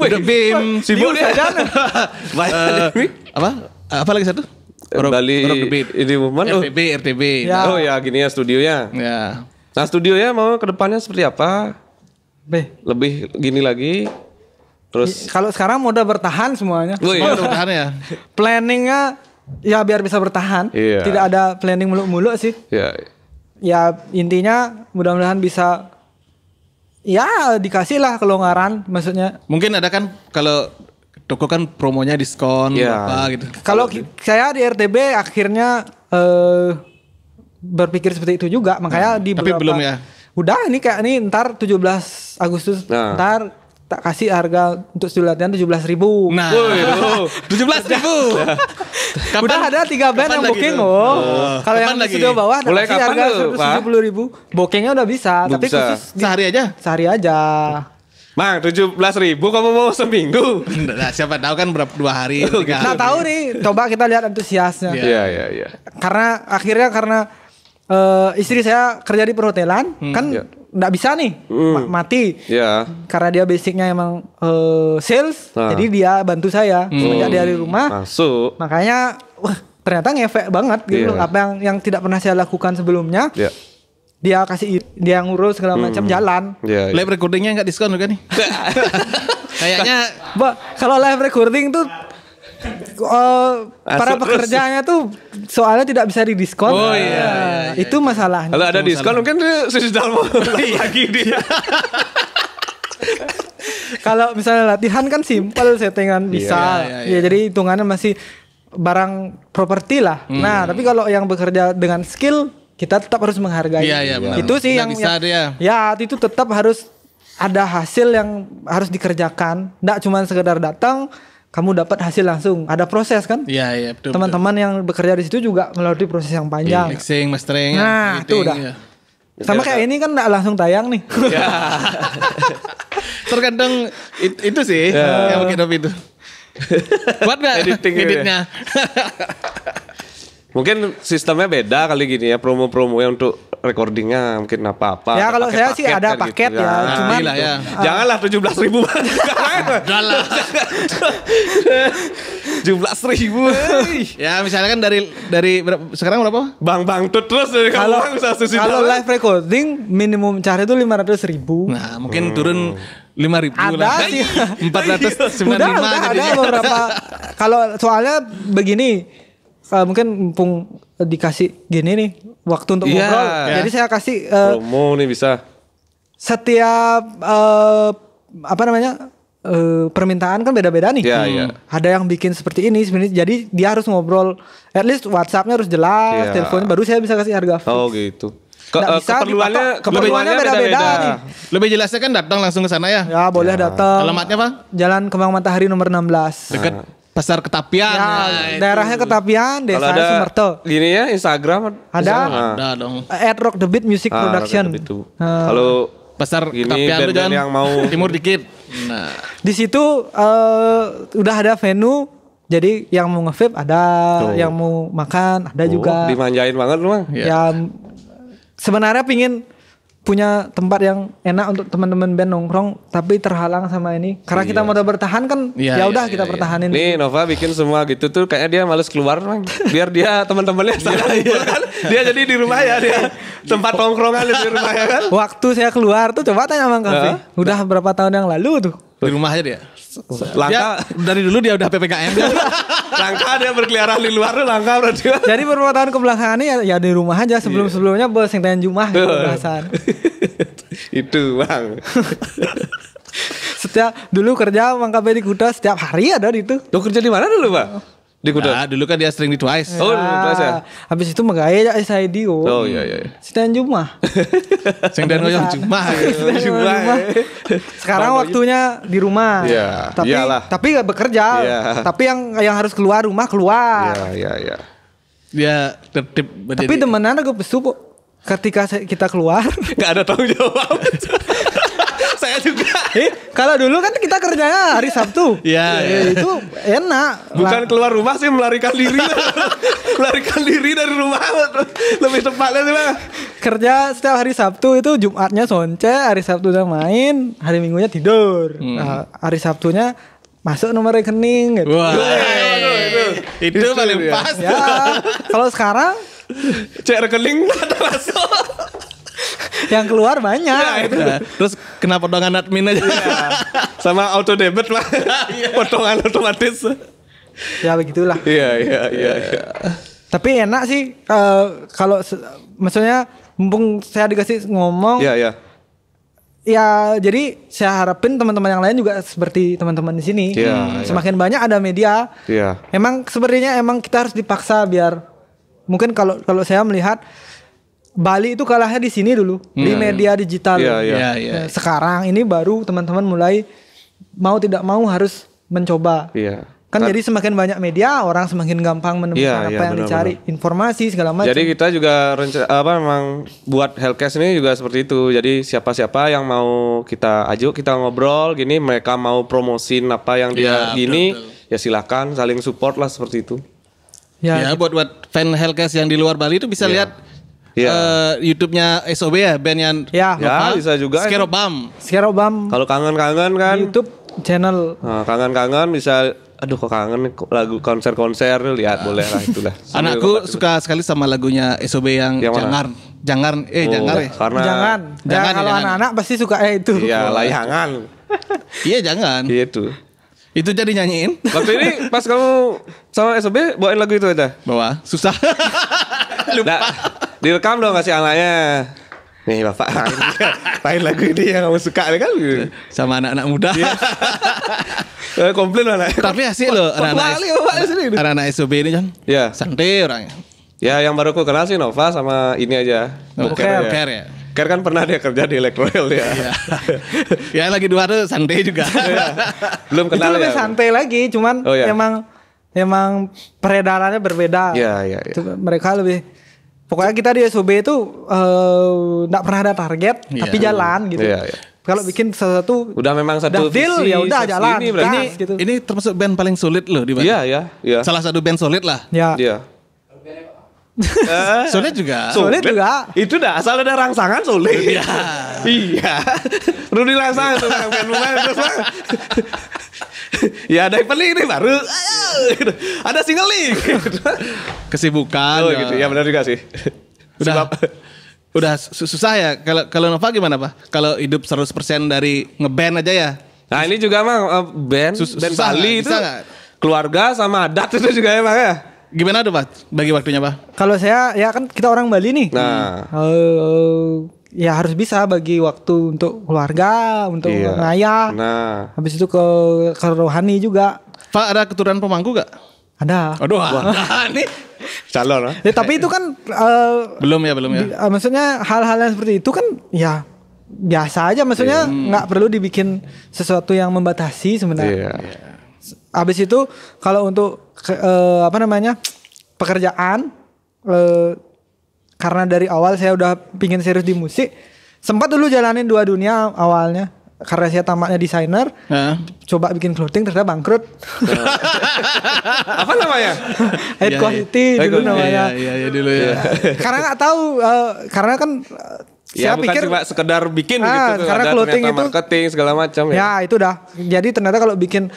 untuk BIM, sibuk dia. uh, [laughs] apa? Apa lagi satu? Eh, Rock, Bali Rock ini movement RTB oh. RTB ya. oh ya gini ya studionya ya nah studio ya mau depannya seperti apa B. lebih gini lagi terus kalau
sekarang udah bertahan semuanya oh, iya. bertahan ya [laughs] planningnya ya biar bisa bertahan iya. tidak ada planning muluk-muluk sih ya. ya intinya mudah-mudahan bisa Ya dikasih lah kelonggaran, maksudnya.
Mungkin ada kan kalau toko kan promonya diskon yeah. apa gitu. Kalau
saya di RTB akhirnya uh, berpikir seperti itu juga makanya hmm. di Tapi belum ya. Udah ini kayak ini ntar 17 Agustus nah. ntar tak kasih harga untuk studi latihan tujuh belas ribu. Nah, [laughs]
tujuh belas ribu. Ya kapan,
udah ada tiga band yang booking lo oh. oh. Kalau yang lagi? studio bawah Mulai kapan harga tujuh puluh ribu. Bookingnya udah bisa, Buk tapi bisa. khusus di, sehari aja. Sehari aja.
Mang, tujuh belas ribu kamu mau seminggu? nah, siapa tahu kan berapa dua hari. Oh, gitu. nah, tahu
nih, coba kita lihat antusiasnya. Iya
iya iya. iya.
Karena akhirnya karena uh, istri saya kerja di perhotelan, hmm, kan iya nggak bisa nih mm. mati yeah. karena dia basicnya emang uh, sales nah. jadi dia bantu saya mm. semenjak dari rumah masuk makanya wah ternyata ngefek banget gitu yeah. apa yang yang tidak pernah saya lakukan sebelumnya yeah. dia kasih dia ngurus
segala macam mm. jalan yeah, yeah. live recordingnya nggak diskon juga nih [laughs] kayaknya bah kalau live recording tuh uh, para pekerjaannya tuh
soalnya tidak bisa didiskon. Oh iya. iya, nah, iya, iya. itu iya. masalahnya. Kalau ada diskon mungkin
sudah mau [laughs] lagi dia. Iya.
Kalau misalnya latihan kan simpel settingan bisa. yeah, yeah, yeah. Ya jadi hitungannya masih barang properti lah. Hmm. Nah, tapi kalau yang bekerja dengan skill kita tetap harus menghargai. Iya, iya, benar. Itu sih yang bisa yang, ya. ya itu tetap harus ada hasil yang harus dikerjakan. Tidak cuma sekedar datang kamu dapat hasil langsung. Ada proses kan?
Iya, iya, betul. Teman-teman
yang bekerja di situ juga melalui proses yang panjang. Yeah, mixing,
mastering, nah, editing, itu udah. Ya. Sama kayak
ini kan gak langsung
tayang nih. [laughs] Ya. Tergantung it, itu sih ya. yang bikin Robi itu. Buat gak editing gitu ya? editnya? Mungkin sistemnya beda kali gini ya promo-promo yang untuk recordingnya mungkin apa-apa. Ya kalau saya sih ada kan gitu paket gitu. ya, nah, cuman ya. Uh, janganlah tujuh belas ribu Janganlah. [laughs] tujuh belas ribu. ya misalnya kan dari dari sekarang berapa? Bang bang tuh terus dari kalau kalau live recording minimum cari itu lima ratus ribu. Nah mungkin turun lima ribu ada sih empat ratus sembilan lima ada
beberapa kalau soalnya begini uh, mungkin mumpung dikasih gini nih waktu untuk yeah. ngobrol. Yeah. Jadi saya kasih
uh, nih bisa.
Setiap uh, apa namanya? Uh, permintaan kan beda-beda nih. Yeah, iya. hmm. yeah. Ada yang bikin seperti ini sebenarnya. Jadi dia harus ngobrol. At least WhatsAppnya harus
jelas, yeah. teleponnya
baru saya bisa kasih harga oh, fix. Oh
gitu. Ke, nah, bisa keperluannya keperluannya beda-beda nih. Lebih jelasnya kan datang langsung ke sana ya. Ya, boleh yeah. datang. Alamatnya, Pak? Jalan Kembang Matahari
nomor 16. Dekat. Ah. Pasar Ketapian. Ya, nah, ya daerahnya
Ketapian, Desa ada Sumerto. Ini ya Instagram ada. Ada dong. Eh, at Rock
the Beat Music ah, Production. Uh, Kalau
Pasar gini, Ketapian band -band yang mau [laughs] timur dikit. Nah.
Di situ uh, udah ada venue jadi yang mau ngevip ada, Tuh. yang mau makan ada oh, juga. Dimanjain
banget loh yang iya. Ya.
Yang sebenarnya pingin punya tempat yang enak untuk teman-teman band nongkrong tapi terhalang sama ini karena iya. kita mau bertahan kan iya, ya udah iya, kita iya, iya, pertahanin nih
Nova bikin semua gitu tuh kayaknya dia males keluar man. biar dia teman-temannya sama iya, iya. Kan. dia jadi di rumah ya dia tempat nongkrongan iya. di rumah ya kan waktu
saya keluar tuh coba tanya bang Kafe uh, udah berapa tahun yang lalu tuh
di rumah aja dia Langka dia, dari dulu dia udah PPKM. dia [laughs] langka dia berkeliaran di luar tuh langka berarti. Jadi beberapa
tahun kebelakangan ini ya, ya di rumah aja sebelum-sebelumnya iya. bos yang tanya Jumah gitu perasaan.
[laughs] Itu bang. [laughs]
setiap dulu kerja mangkabe di Kuta setiap hari ada itu.
Lo kerja di mana dulu bang? di kuda. Nah, dulu kan dia sering di Twice. Ya. Oh, di Twice ah, ya.
Habis itu megaya ya saya di. Oh iya iya. iya. Sidan Jumah.
[laughs] Sing dan goyong Jumah. Juma.
Sekarang waktunya di rumah. Iya. Tapi Iyalah. tapi gak bekerja. Iya. Tapi yang yang harus keluar rumah keluar.
Iya iya iya. Ya tertib. Tapi
temenan gue pesu Ketika kita keluar,
gak ada tanggung jawab. [laughs] saya juga. [laughs] Eh,
kalau dulu kan kita kerjanya hari Sabtu. Iya. ya. Itu
enak. Bukan keluar rumah sih melarikan diri. [laughs] melarikan diri dari rumah. Lebih tepatnya sih lah,
Kerja setiap hari Sabtu itu Jumatnya sonce, hari Sabtu udah main, hari Minggunya tidur. Hmm. Nah, hari Sabtunya masuk nomor rekening gitu. Wah,
itu, itu paling ya. pas. Ya, kalau sekarang cek rekening [laughs] ada masuk yang keluar banyak. Ya, itu. Nah. terus kenapa potongan admin aja. Ya. Sama auto debit lah. Iya. potongan otomatis. Ya begitulah. Iya, iya, iya, iya. iya.
Tapi enak sih uh, kalau maksudnya mumpung saya dikasih ngomong. Iya, iya. Ya, jadi saya harapin teman-teman yang lain juga seperti teman-teman di sini. Yeah, hmm. Iya. Semakin yeah. banyak ada media. Iya. Emang sepertinya emang kita harus dipaksa biar mungkin kalau kalau saya melihat Bali itu kalahnya di sini dulu hmm. di iya, iya. media digital. Yeah, yeah. Yeah, yeah. sekarang ini baru teman-teman mulai mau tidak mau harus mencoba. Yeah. Kan, jadi semakin banyak media orang semakin gampang menemukan yeah, apa yeah, yang benar, dicari benar. informasi segala macam. Jadi
kita juga rencana apa memang buat Hellcast ini juga seperti itu. Jadi siapa-siapa yang mau kita ajuk kita ngobrol gini mereka mau promosin apa yang dia iya, gini ya silahkan saling support lah seperti itu. Ya, ya gitu. buat buat fan Hellcast yang di luar Bali itu bisa lihat yeah. Iya. uh, YouTube-nya SOB ya band yang ya, yeah. ya bisa juga Skerobam Skerobam kalau kangen-kangen kan YouTube channel nah, kangen-kangen nah, kangen bisa aduh kok kangen lagu konser-konser lihat uh, boleh lah itulah [laughs] anakku itu. suka sekali sama lagunya SOB yang, yang jangar jangar eh oh, jangar ya karena jangan jangan, jangan ya, kalau
anak-anak pasti suka eh itu iya [laughs] layangan
iya jangan Iya itu itu jadi nyanyiin waktu ini pas kamu sama SOB bawain lagu itu aja bawa susah [laughs] lupa nah, Direkam dong kasih anaknya. Nih bapak main, lagu ini yang kamu suka kan sama anak-anak muda. Iya. Eh, komplain lah. Tapi asik loh anak-anak. Anak-anak SOB ini kan, Ya. Santai orangnya. Ya yang baru aku kenal sih Nova sama ini aja. Oh, oke, oke ya. Ker kan pernah dia kerja di Electroil ya. Iya. ya lagi dua tuh santai juga. [laughs] Iya. Belum kenal Itu lebih ya. santai
lagi cuman oh, emang emang peredarannya berbeda. Iya, iya, ya. Mereka lebih Pokoknya kita di SOB itu eh, nggak uh, pernah ada target, yeah. tapi jalan gitu. Yeah, yeah. Kalau bikin sesuatu
udah memang satu udah deal visi, ya udah jalan. Ini, gas, ini gitu. ini termasuk band paling sulit loh di mana? Iya, iya, iya. Salah satu band sulit lah. Ya. Iya. Yeah. [laughs] Yeah. sulit juga. Eh, sulit, juga. Itu dah asal ada rangsangan sulit. Iya. [laughs] iya. Perlu rangsangan tuh band [laughs] ya ada yang paling ini baru ada single link [laughs] kesibukan oh, gitu ya benar juga sih udah udah susah ya kalau kalau Nova gimana pak kalau hidup 100% dari ngeband aja ya nah ini juga mah eh, band Sus band susah Bali itu gak? keluarga sama adat itu juga emang ya, ya gimana tuh pak bagi waktunya pak
kalau saya ya kan kita orang Bali nih nah uh, ya harus bisa bagi waktu untuk keluarga, untuk iya. orang Nah, habis itu ke ke rohani juga. Pak ada keturunan pemangku gak? Ada.
Aduh, Wah. ini [laughs] calon. Ya, eh. tapi itu
kan uh,
belum ya belum ya. Di,
uh, eh, maksudnya hal-hal yang seperti itu kan ya biasa aja. Maksudnya iya. hmm. nggak yeah. perlu dibikin sesuatu yang membatasi sebenarnya. Yeah. Abis itu kalau untuk uh, apa namanya pekerjaan. Uh, karena dari awal saya udah pingin serius di musik sempat dulu jalanin dua dunia awalnya karena saya tamatnya desainer, uh. coba bikin clothing ternyata bangkrut. [laughs] Apa namanya? [laughs] Iya,
iya. Head quality ya, ya. dulu namanya. Iya, iya, ya, dulu ya. [laughs]
karena nggak tahu, uh, karena kan
ya, saya pikir cuma sekedar bikin ah, gitu karena clothing itu marketing segala macam ya. Ya
itu dah. Jadi ternyata kalau bikin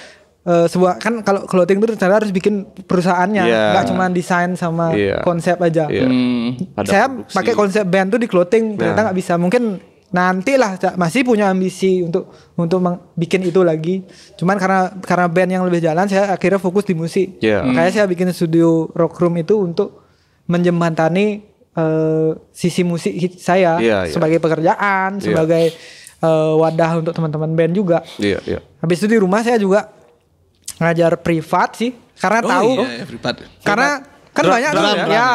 uh, sebuah kan kalau clothing itu ternyata harus bikin perusahaannya, yeah. nggak cuma desain sama yeah. konsep aja. Yeah.
Hmm, saya pakai konsep
band tuh di clothing ternyata iya. nggak bisa. Mungkin nanti lah masih punya ambisi untuk untuk bikin itu lagi. Cuman karena karena band yang lebih jalan, saya akhirnya fokus di musik. Yeah. Hmm. Makanya hmm. saya bikin studio rock room itu untuk menjembatani uh, sisi musik saya yeah, iya. sebagai yeah. pekerjaan, iya. sebagai uh, wadah untuk teman-teman band juga. yeah, Yeah. Habis itu di rumah saya juga ngajar privat sih karena oh, tahu iya, iya, privat. karena kan drum, banyak drum, kan drum, ya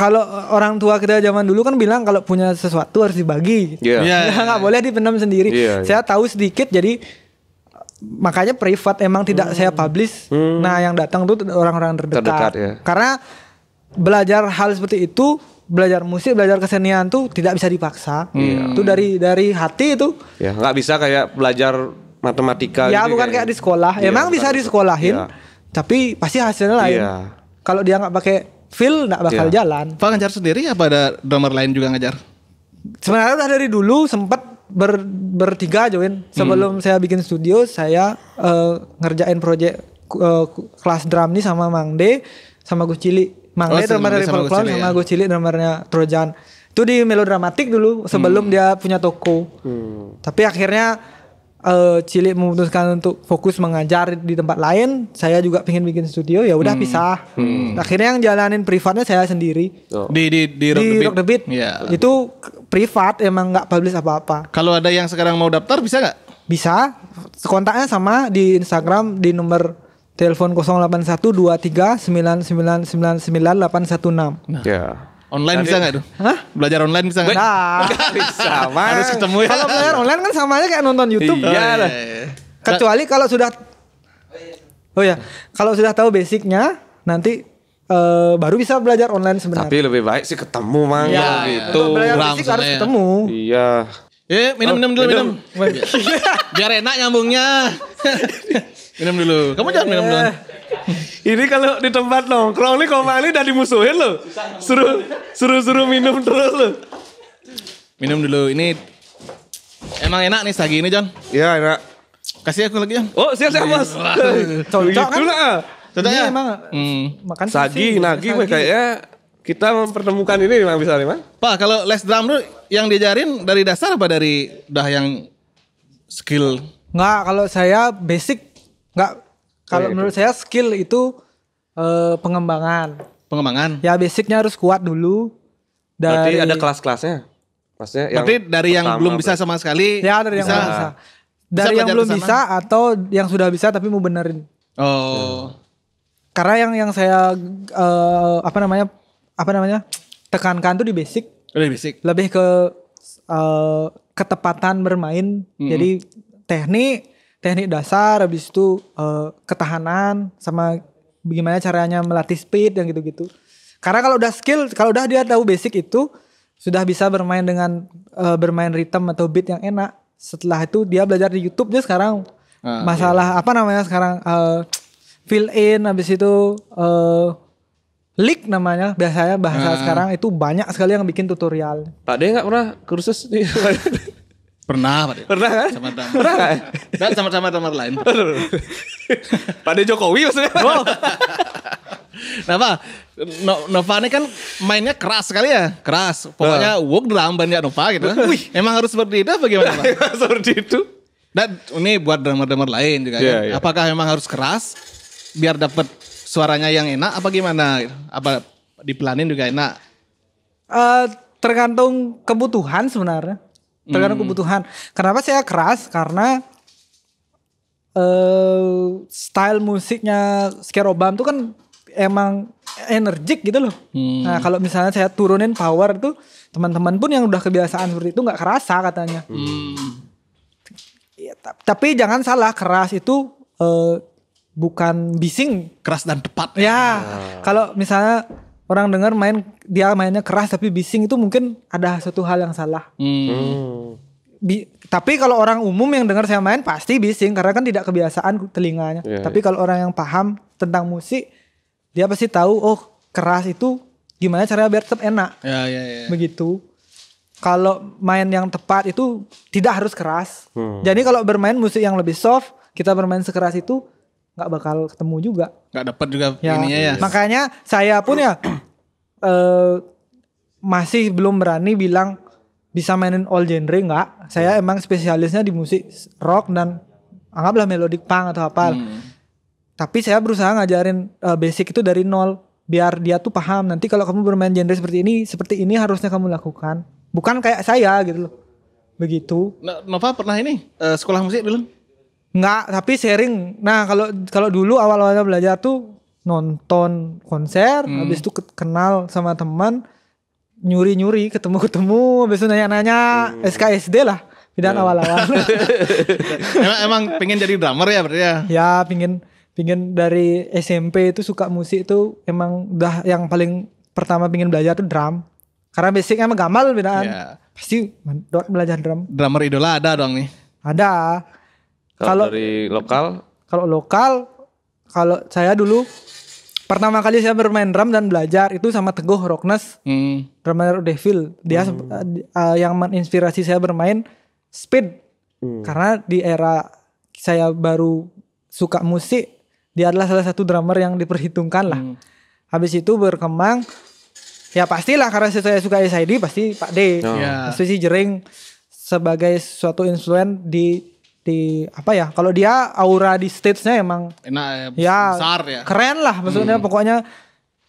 kalau orang tua kita zaman dulu kan bilang kalau punya sesuatu harus dibagi yeah. [laughs] Yeah, iya, nggak yeah, yeah. boleh dipendam sendiri yeah, yeah. saya tahu sedikit jadi makanya privat emang tidak hmm. saya publish hmm. nah yang datang tuh orang-orang terdekat, terdekat ya. karena belajar hal seperti itu belajar musik, belajar kesenian tuh tidak bisa dipaksa. Hmm. Itu dari dari hati itu.
Ya, nggak bisa kayak belajar matematika ya gitu bukan kayak, kayak di
sekolah ya, emang bisa di sekolahin iya. tapi pasti hasilnya lain ya. kalau dia nggak pakai feel nggak bakal ya. jalan Pak ngajar
sendiri apa ada drummer lain juga ngajar
sebenarnya udah dari dulu sempat ber, bertiga join sebelum hmm. saya bikin studio saya uh, ngerjain proyek uh, eh, kelas drum nih sama Mang D sama Gus Cili Mang oh, D drummer dari Paul Clown sama ya. Gus Cili drummernya Trojan itu di melodramatik dulu sebelum hmm. dia punya toko hmm. tapi akhirnya uh, Cilik memutuskan untuk fokus mengajar di tempat lain, saya juga pengen bikin studio ya udah hmm. pisah. Hmm. Akhirnya yang jalanin privatnya saya sendiri.
Oh. Di di di Rock di the Beat. the Beat.
Yeah. Itu privat emang nggak publish apa-apa. Kalau
ada yang sekarang mau daftar bisa
nggak? Bisa. Kontaknya sama di Instagram di nomor telepon 081239999816. Nah.
Yeah. Online bisa gak tuh? Hah? Belajar online bisa gak? gak [laughs] bisa. Harus ketemu ya. Kalau
belajar iya. online kan sama aja kayak nonton iya, YouTube. Iya. lah. Iya. Kecuali kalau sudah Oh ya, kalau sudah tahu basicnya nanti eh, baru bisa belajar online sebenarnya.
Tapi lebih baik sih ketemu mang ya, gitu. belajar harus ketemu. Iya. Eh, minum-minum oh, dulu, minum. minum. Biar enak nyambungnya. [laughs] minum dulu. Kamu jangan minum dulu. Eh. Ini kalau di tempat nongkrong nih Komali udah dimusuhin loh. Suruh suruh suruh minum terus loh. Minum dulu. Ini emang enak nih sagi ini John. Iya enak. Kasih aku lagi John. Oh siap siap bos. Cocok dulu gitu kan? Lah. Cocok ya iya. emang. Hmm. Makan sagi, nagi kayaknya kita mempertemukan ini memang bisa nih Mang. Pak, kalau les drum dulu yang diajarin dari dasar apa dari dah yang skill?
Enggak, kalau saya basic enggak kalau ya, menurut saya skill itu uh, pengembangan. Pengembangan. Ya basicnya harus kuat dulu.
Dari... Berarti ada kelas-kelasnya. Maksudnya yang Berarti dari yang belum bisa sama sekali. Ya dari bisa. yang belum bisa. Ah. Dari bisa yang belum bisa
atau yang sudah bisa tapi mau benerin.
Oh.
Karena yang yang saya uh, apa namanya apa namanya tekankan tuh di basic. Lebih oh, basic. Lebih ke uh, ketepatan bermain. Mm -hmm. Jadi teknik teknik dasar habis itu uh, ketahanan sama bagaimana caranya melatih speed dan gitu-gitu karena kalau udah skill kalau udah dia tahu basic itu sudah bisa bermain dengan uh, bermain rhythm atau beat yang enak setelah itu dia belajar di YouTube dia sekarang
uh, masalah
iya. apa namanya sekarang uh, fill in habis itu uh, leak namanya biasanya bahasa uh. sekarang itu banyak sekali yang bikin tutorial.
Pak nggak pernah kursus di [laughs] Pernah, Pak Pernah kan? Sama Pernah kan? Dan sama-sama tamar lain. Pak De Jokowi maksudnya. Oh. nah, Pak, no, Nova ini kan mainnya keras sekali ya. Keras. Pokoknya nah. work drum bandnya Nova gitu. Wih. Emang harus seperti itu bagaimana, Pak? [laughs] seperti itu. Dan ini buat drummer-drummer lain juga yeah, ya. Yeah. Iya. Apakah memang harus keras biar dapat suaranya yang enak apa gimana? Apa dipelanin juga enak?
Uh, tergantung kebutuhan sebenarnya
tergantung hmm. kebutuhan.
Kenapa saya keras? Karena uh, style musiknya Skerobam tuh kan emang energik gitu loh. Hmm. Nah kalau misalnya saya turunin power tuh teman-teman pun yang udah kebiasaan seperti itu nggak kerasa katanya. Hmm. Ya, tapi jangan salah keras itu uh, bukan bising. Keras dan tepat. Ya, ya. kalau misalnya orang dengar main dia mainnya keras tapi bising itu mungkin ada satu hal yang salah.
Hmm.
Bi, tapi kalau orang umum yang dengar saya main pasti bising karena kan tidak kebiasaan telinganya. Yeah, iya. tapi yeah. kalau orang yang paham tentang musik dia pasti tahu oh keras itu gimana caranya biar tetap enak. Yeah, yeah, yeah. Ya. Begitu. Kalau main yang tepat itu tidak harus keras. Hmm. Jadi kalau bermain musik yang lebih soft, kita bermain sekeras itu nggak bakal ketemu juga.
Nggak dapat juga ya, ininya ya.
Makanya saya pun ya uh, [clears throat] masih belum berani bilang bisa mainin all genre nggak. Saya hmm. emang spesialisnya di musik rock dan anggaplah melodic punk atau apa. Hmm. Tapi saya berusaha ngajarin uh, basic itu dari nol biar dia tuh paham nanti kalau kamu bermain genre seperti ini seperti ini harusnya kamu lakukan bukan kayak saya gitu loh begitu
nah, Nova pernah ini uh, sekolah musik belum
Nggak, tapi sharing. Nah, kalau kalau dulu awal-awalnya belajar tuh nonton konser, hmm. habis itu kenal sama teman, nyuri-nyuri, ketemu-ketemu, habis itu nanya-nanya hmm. SKSD lah bidan hmm. awal-awal.
[laughs] emang emang pengen jadi drummer ya berarti ya? Ya, pingin
pingin dari SMP itu suka musik itu emang udah yang paling pertama pingin belajar tuh drum. Karena basicnya emang gamal bedaan. Yeah. Pasti belajar drum.
Drummer idola ada dong nih.
Ada. Kalau
dari lokal?
Kalau lokal, kalau saya dulu pertama kali saya bermain drum dan belajar itu sama Teguh Rocknes, hmm. drummer Devil. Dia hmm. uh, yang menginspirasi saya bermain speed. Hmm. Karena di era saya baru suka musik, dia adalah salah satu drummer yang diperhitungkan lah. Hmm. Habis itu berkembang ya pastilah karena saya suka SID pasti Pak D. Oh. Yeah. Pasti jering sebagai suatu influen di di apa ya kalau dia aura di stage-nya emang
enak eh, ya, besar ya keren
lah maksudnya hmm. pokoknya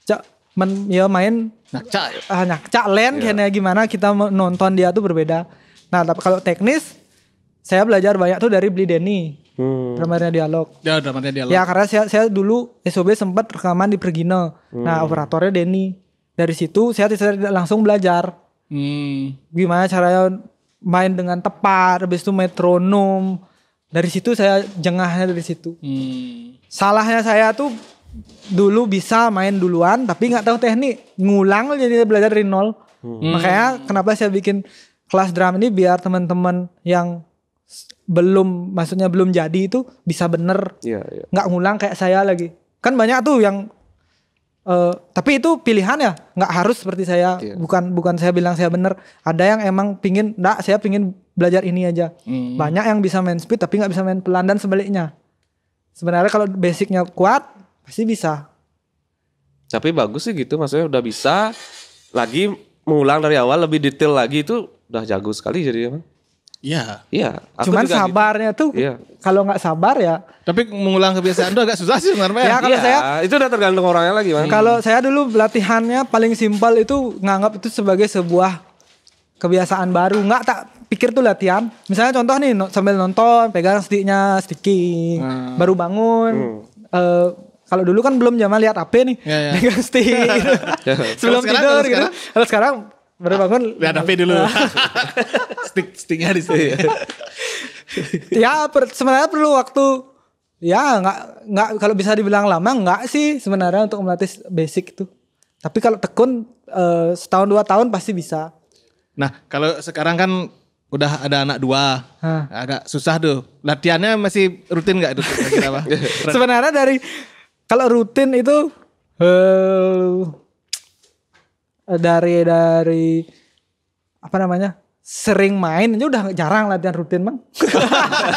cak men, ya main nyakca ya. Uh, nyakca len yeah. kayaknya gimana kita menonton dia tuh berbeda nah tapi kalau teknis saya belajar banyak tuh dari beli Denny
hmm. dramanya dialog ya dramanya dialog ya karena
saya saya dulu SOB sempat rekaman di Pergino hmm. nah operatornya Denny dari situ saya tidak langsung belajar hmm. gimana caranya main dengan tepat, habis itu metronom. Dari situ saya jengahnya dari situ. Hmm. Salahnya saya tuh dulu bisa main duluan tapi nggak tahu teknik, ngulang jadi belajar dari nol. Hmm. Makanya kenapa saya bikin kelas drum ini biar teman-teman yang belum maksudnya belum jadi itu bisa bener. Iya, iya. nggak yeah, yeah. ngulang kayak saya lagi. Kan banyak tuh yang Uh, tapi itu pilihan ya, nggak harus seperti saya. Yeah. Bukan bukan saya bilang saya benar. Ada yang emang pingin, nggak saya pingin belajar ini aja. Mm. Banyak yang bisa main speed tapi nggak bisa main pelan dan sebaliknya. Sebenarnya kalau basicnya kuat pasti bisa.
Tapi bagus sih gitu, maksudnya udah bisa lagi mengulang dari awal lebih detail lagi itu udah jago sekali jadi emang. Iya. Iya. Cuman sabarnya gitu. tuh iya. kalau nggak sabar ya. Tapi mengulang kebiasaan tuh agak susah sih sebenarnya. Ya kalau iya, saya itu udah tergantung orangnya lagi, hmm. Kalau saya
dulu latihannya paling simpel itu nganggap itu sebagai sebuah kebiasaan baru. Nggak tak pikir tuh latihan. Misalnya contoh nih no, sambil nonton pegang sticknya sticky, hmm. Ah. baru bangun hmm. uh, kalau dulu kan belum zaman lihat HP nih, ya, ya. pegang stick.
Gitu. [laughs] Sebelum sekarang, tidur kalau gitu.
kalau sekarang baru bangun lihat HP dulu ah.
[laughs] stick sticknya di sini
ya per, sebenarnya perlu waktu ya nggak nggak kalau bisa dibilang lama nggak sih sebenarnya untuk melatih basic itu tapi kalau tekun uh, setahun dua tahun pasti bisa
nah kalau sekarang kan udah ada anak dua Hah. agak susah tuh latihannya masih rutin nggak itu [laughs]
sebenarnya dari kalau rutin itu uh, Eh, dari dari apa namanya sering main aja udah jarang latihan rutin bang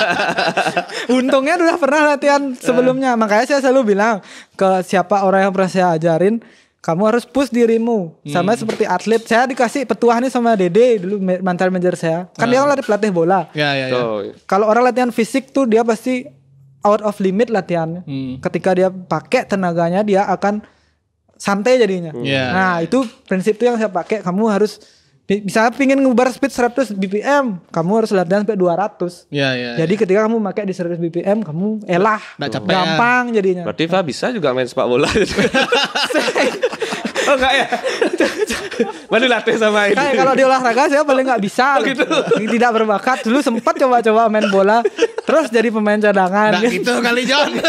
[laughs] untungnya udah pernah latihan sebelumnya makanya saya selalu bilang ke siapa orang yang pernah saya ajarin kamu harus push dirimu sama hmm. seperti atlet saya dikasih petuah nih sama Dede dulu mantan manajer saya kan uh. dia ah. lari pelatih bola
Yeah, yeah, yeah. Ya. So,
kalau orang latihan fisik tuh dia pasti out of limit latihannya hmm. ketika dia pakai tenaganya dia akan santai jadinya. Hmm. Yeah. Nah, itu prinsip itu yang saya pakai. Kamu harus bisa pingin ngubar speed 100 BPM, kamu harus latihan sampai 200. Iya, iya. Jadi iya. ketika kamu pakai di 100 BPM, kamu elah. Ya. Gampang jadinya.
Berarti Pak bisa juga main sepak bola. [laughs] oh enggak ya. Baru latih sama ini. Kayak kalau di olahraga
saya paling nggak bisa. Oh gitu. Tidak berbakat. Dulu sempat coba-coba main bola, terus jadi pemain cadangan. Nah, gitu kali John. [laughs]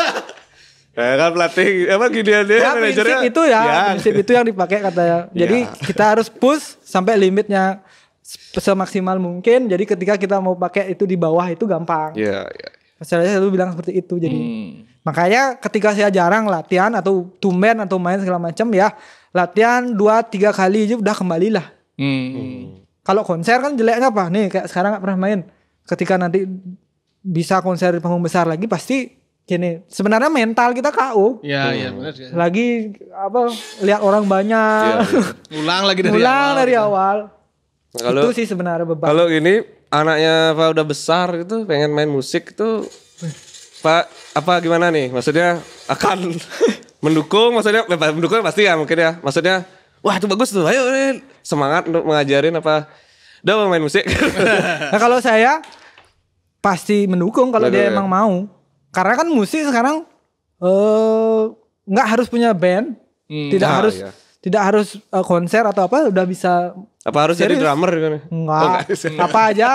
Ya kan pelatih apa gini dia ya, manajernya. Prinsip itu ya, ya, prinsip itu
yang dipakai katanya. Ya. Jadi ya. kita harus push sampai limitnya semaksimal mungkin. Jadi ketika kita mau pakai itu di bawah itu gampang. Iya, iya. Saya selalu bilang seperti itu. Jadi hmm. makanya ketika saya jarang latihan atau tumben atau main segala macam ya, latihan dua tiga kali aja udah kembalilah. Hmm. hmm. Kalau konser kan jeleknya apa? Nih kayak sekarang gak pernah main. Ketika nanti bisa konser di panggung besar lagi pasti gini sebenarnya mental kita KU. iya iya hmm. benar lagi apa lihat orang banyak ya,
ya. [laughs] ulang lagi dari ulang awal, dari awal kalau, itu
sih sebenarnya beban kalau
ini anaknya Pak udah besar gitu pengen main musik itu Pak apa gimana nih maksudnya akan [laughs] mendukung maksudnya eh, mendukung pasti ya mungkin ya maksudnya wah itu bagus tuh ayo semangat untuk mengajarin apa udah mau main musik [laughs] nah kalau saya
pasti mendukung kalau dia ya. emang mau karena kan musik sekarang eh, nggak uh, harus punya band, hmm, tidak nah, harus iya. tidak harus uh, konser atau apa udah bisa
apa harus serius. jadi drummer gitu Enggak. Oh, [laughs] Apa aja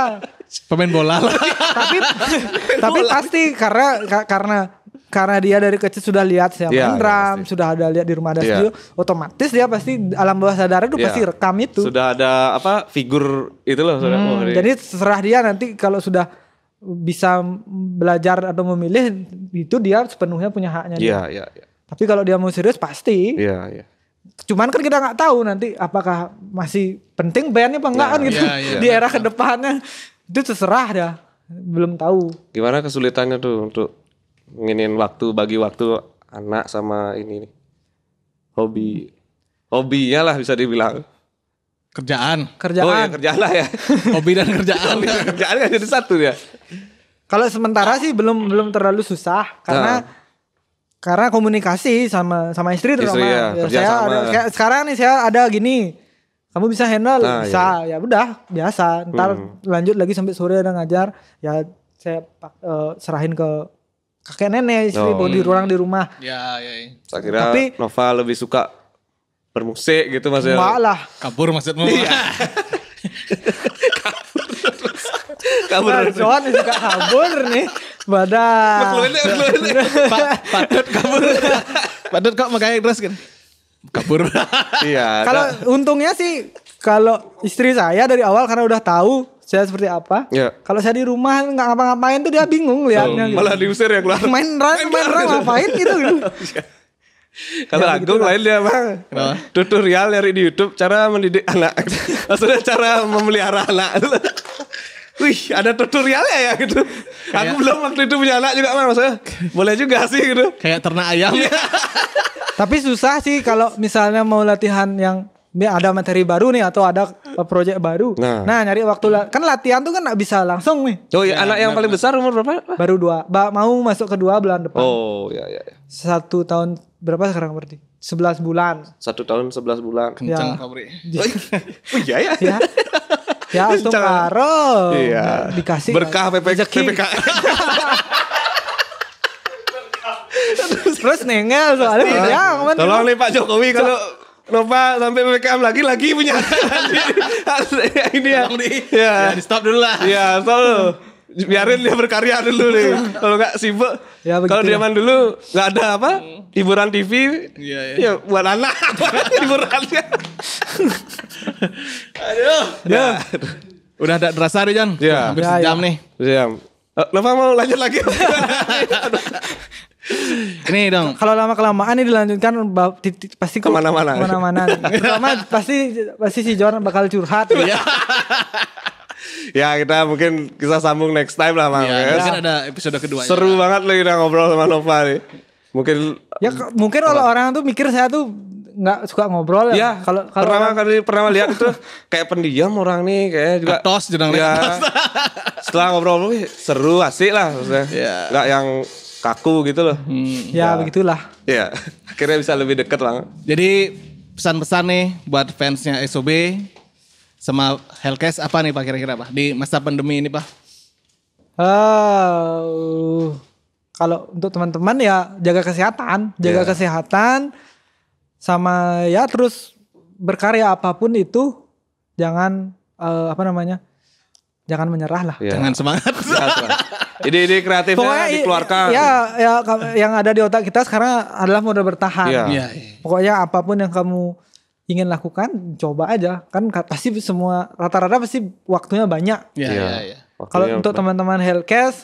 pemain bola lah. tapi
tapi pasti karena karena karena dia dari kecil sudah lihat siapa ya, drum, ya, sudah ada lihat di rumah ada ya. studio, otomatis dia pasti alam bawah sadar itu ya. pasti rekam itu.
Sudah ada apa figur itu loh. Hmm, jadi serah
dia nanti kalau sudah bisa belajar atau memilih itu dia sepenuhnya punya haknya. Iya, yeah, iya, Tapi kalau dia mau serius pasti. Iya, iya. Cuman kan kita nggak tahu nanti apakah masih penting bayarnya apa enggak iya, kan gitu. Iya, iya. di era kedepannya itu terserah dah. Belum tahu.
Gimana kesulitannya tuh untuk nginin waktu bagi waktu anak sama ini nih. Hobi. Hobinya lah bisa dibilang kerjaan kerjaan oh ya kerjaan lah ya hobi dan [laughs] kerjaan hobi dan kerjaan kan jadi satu ya
kalau sementara sih belum belum terlalu susah karena nah. karena komunikasi sama sama istri terutama. Ya, ya, saya ada saya, sekarang nih saya ada gini. Kamu bisa handle nah, bisa ya. ya udah biasa. Ntar hmm. lanjut lagi sampai sore ada ngajar ya saya uh, serahin ke kakek nenek istri oh. di ruang di rumah. Ya, ya, ya.
Saya kira Tapi, Nova lebih suka bermusik gitu maksudnya. Enggak lah. Kabur maksudmu. Iya. [laughs]
kabur. nih suka kabur nih. Badan. Pak, Padut kabur. Padut kok
makanya terus kan. Kabur. iya. Kalau kan.
untungnya sih kalau istri saya dari awal karena udah tahu saya seperti apa. Ya. Kalau saya di rumah nggak ngapa-ngapain tuh dia bingung liatnya. Oh, Malah diusir
ya keluar. Main rang, main, main rang ngapain gitu. gitu. Iya. Kalau ya, Agung lain dia bang, nah. tutorial dari di YouTube cara mendidik anak, [laughs] maksudnya cara memelihara anak wih ada tutorialnya ya gitu. Kayak, Aku belum waktu itu punya anak juga kan maksudnya. Boleh juga sih gitu. Kayak ternak ayam. Iya.
[laughs] Tapi susah sih kalau misalnya mau latihan yang ada materi baru nih atau ada eh, proyek baru. Nah, nah nyari waktu kan latihan tuh kan nggak bisa langsung nih. Oh iya, ya, anak yang paling besar umur berapa? Baru dua, ba mau masuk ke dua bulan depan. Oh iya, iya iya. Satu tahun berapa sekarang berarti? Sebelas bulan.
Satu tahun sebelas bulan. Kencang ya. beri. oh iya, iya. ya. ya.
[laughs] ya untuk karo iya. dikasih berkah PPK, [laughs] terus
nengel soalnya ya, tolong nih Pak Jokowi kalau lupa sampai PPKM lagi lagi punya [laughs] ini ya, di, ya. ya di stop dulu lah ya stop dulu biarin dia berkarya dulu nih. Iya. Kalau nggak sibuk, ya, kalau ya. zaman dulu nggak ada apa hiburan TV, ya, ya. ya buat anak [laughs] hiburannya. Aduh, ya. ya. Udah ada terasa deh Jan. Ya. Hampir ya, sejam ya. nih. Sejam. Eh, Nova mau lanjut lagi? [laughs] ini dong.
Kalau lama kelamaan ini dilanjutkan pasti kemana-mana. Kemana-mana. [laughs] pasti pasti si Joran bakal curhat. Iya
ya kita mungkin kita sambung next time lah Mang. Ya, ya. Mungkin ada episode kedua. Seru ya. banget loh kita ngobrol sama Nova nih. Mungkin ya
mungkin kalau orang tuh mikir saya tuh nggak suka ngobrol ya. Iya,
kalau ya, kalau pertama orang... kali pernah lihat tuh kayak pendiam orang nih kayak juga tos jenang ya, iya. Setelah ngobrol seru asik lah maksudnya. ya. Gak yang kaku gitu loh. Hmm. Ya, ya begitulah. Ya, akhirnya bisa lebih deket lah. Jadi pesan-pesan nih buat fansnya SOB sama Hellcast apa nih Pak kira-kira Pak di masa pandemi ini Pak?
Uh, kalau untuk teman-teman ya jaga kesehatan, jaga yeah. kesehatan sama ya terus berkarya apapun itu jangan uh, apa namanya? jangan menyerah lah. Yeah. Jangan semangat.
Jadi [laughs] ini kreatifnya Pokoknya, dikeluarkan. Ya,
ya yang ada di otak kita sekarang adalah mode bertahan. Yeah. Yeah, Pokoknya apapun yang kamu ingin lakukan coba aja kan pasti semua rata-rata pasti waktunya banyak yeah,
yeah. yeah, yeah. kalau untuk teman-teman
healthcare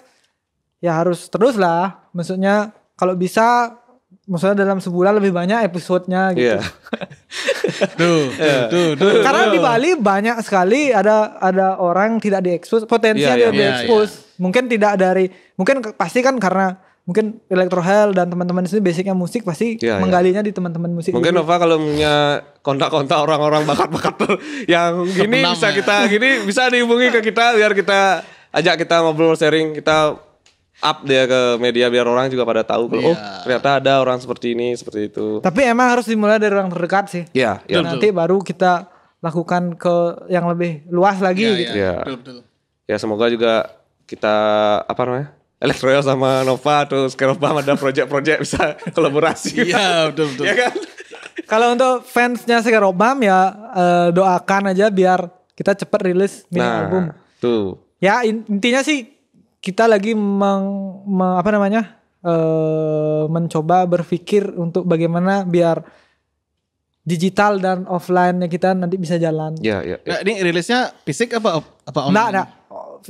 ya harus terus lah maksudnya kalau bisa maksudnya dalam sebulan lebih banyak episodenya gitu yeah.
[laughs] tuh, yeah. tuh, tuh, tuh, karena di
Bali banyak sekali ada ada orang tidak diekspos potensinya yeah, yeah. dia yeah, diekspos yeah. Iya. mungkin tidak dari mungkin pasti kan karena mungkin elektrohel dan teman-teman di sini basicnya musik pasti ya, menggalinya ya. di teman-teman musik. Mungkin
Nova kalau punya kontak-kontak orang-orang bakat-bakat yang gini ya. bisa kita gini bisa dihubungi ke kita biar kita ajak kita ngobrol sharing kita up dia ke media biar orang juga pada tahu kalau yeah. oh iya. ternyata ada orang seperti ini seperti itu. Tapi
emang harus dimulai dari orang terdekat sih. Ya, Yeah, yeah. Nanti baru kita lakukan ke yang lebih luas lagi yeah, gitu. ya Yeah. Betul,
betul. Ya semoga juga kita apa namanya Elektroil sama Nova terus Kerobam ada project-project bisa [laughs] kolaborasi. Iya, betul betul. Iya kan?
Kalau untuk fansnya si Kerobam ya eh, doakan aja biar kita cepat rilis mini nah, album. Tuh. Ya intinya sih kita lagi meng, meng apa namanya? Uh, mencoba berpikir untuk bagaimana biar digital dan offline-nya kita nanti bisa jalan.
Iya, iya. Ya. Nah, ini rilisnya fisik apa apa online? Enggak, enggak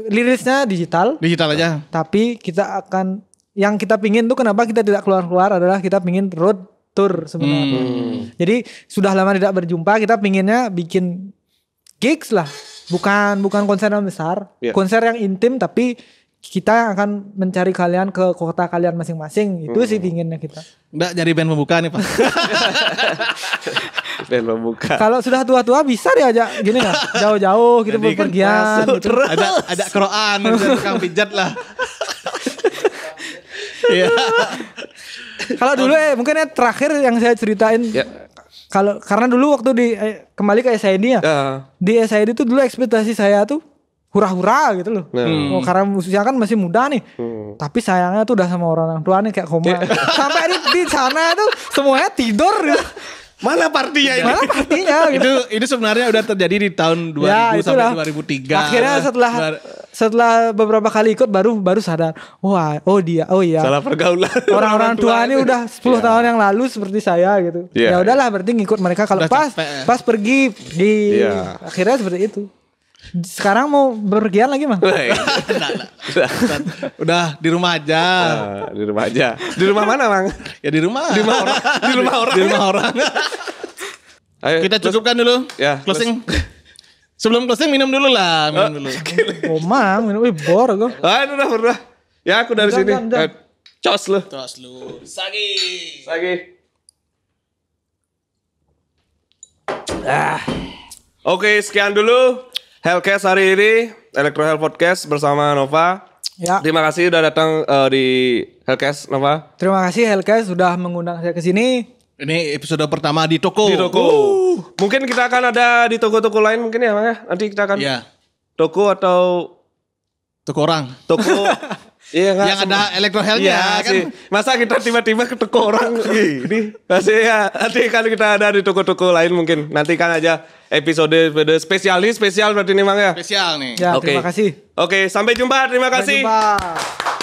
lirisnya digital. Digital aja. Tapi kita akan yang kita pingin tuh kenapa kita tidak keluar-keluar adalah kita pingin road tour sebenarnya. Hmm. Jadi sudah lama tidak berjumpa, kita pinginnya bikin gigs lah. Bukan bukan konser yang besar, yeah. konser yang intim tapi kita akan mencari kalian ke kota kalian masing-masing. Itu sih dinginnya hmm. kita.
Enggak jadi band pembuka nih, Pak. [laughs] band pembuka. Kalau
sudah tua-tua bisa diajak gini gak jauh-jauh kan gitu Jadi bepergian. Ada ada keroan tukang pijat lah. [laughs] Iya. Kalau dulu eh mungkin ya terakhir yang saya ceritain ya. Kalau karena dulu waktu di eh, kembali ke SID ya. Uh. Di SID itu dulu ekspektasi saya tuh hura-hura gitu loh. Nah. Hmm. Oh, karena usia kan masih muda nih. Hmm. Tapi sayangnya tuh udah sama orang tua nih kayak koma. Iya. [laughs] Sampai di, di sana tuh semuanya tidur gitu. Mana partinya ini? Mana partinya gitu.
itu itu sebenarnya udah terjadi di tahun 2000 ya, sampai 2003. Akhirnya setelah
setelah beberapa kali ikut baru baru sadar, wah, oh, oh dia, oh iya. Salah pergaulan. Orang-orang tua, tua ini udah 10 yeah. Iya. tahun yang lalu seperti saya gitu. Yeah. Ya udahlah berarti ngikut mereka kalau pas capek. pas pergi di yeah. akhirnya seperti itu. Sekarang mau berpergian lagi mah?
[laughs] Udah di rumah aja. Uh, di rumah aja. Di rumah mana mang? Ya di rumah. Di rumah orang. Di rumah orang. Di rumah orang. [laughs] Ayo, Kita cukupkan dulu. Ya. Closing. [laughs] Sebelum closing minum dulu lah. Oh, minum dulu. Oh mang minum. Wih bor gue. Ah udah udah. Ya aku dari sini. Eh, cos lu. Cos lu. Sagi. Sagi. Ah. Oke, sekian dulu. Hellcast hari ini, Electro Hell Podcast bersama Nova. Ya. Terima kasih sudah datang uh, di Hellcast Nova.
Terima kasih Hellcast sudah mengundang
saya ke sini. Ini episode pertama di toko. Di toko. Uh. Mungkin kita akan ada di toko-toko lain mungkin ya, Bang ya. Nanti kita akan ya. toko atau toko orang. Toko [laughs] Iya kan? Yang ada elektrohelnya ya, kan. Sih. Masa kita tiba-tiba ke toko orang [laughs] ini. Masih ya. Nanti kalau kita ada di toko-toko lain mungkin. Nanti kan aja episode episode spesial spesial berarti nih Mang ya. Spesial nih. Ya, okay. terima kasih. Oke, okay, sampai jumpa. Terima kasih.
Sampai jumpa.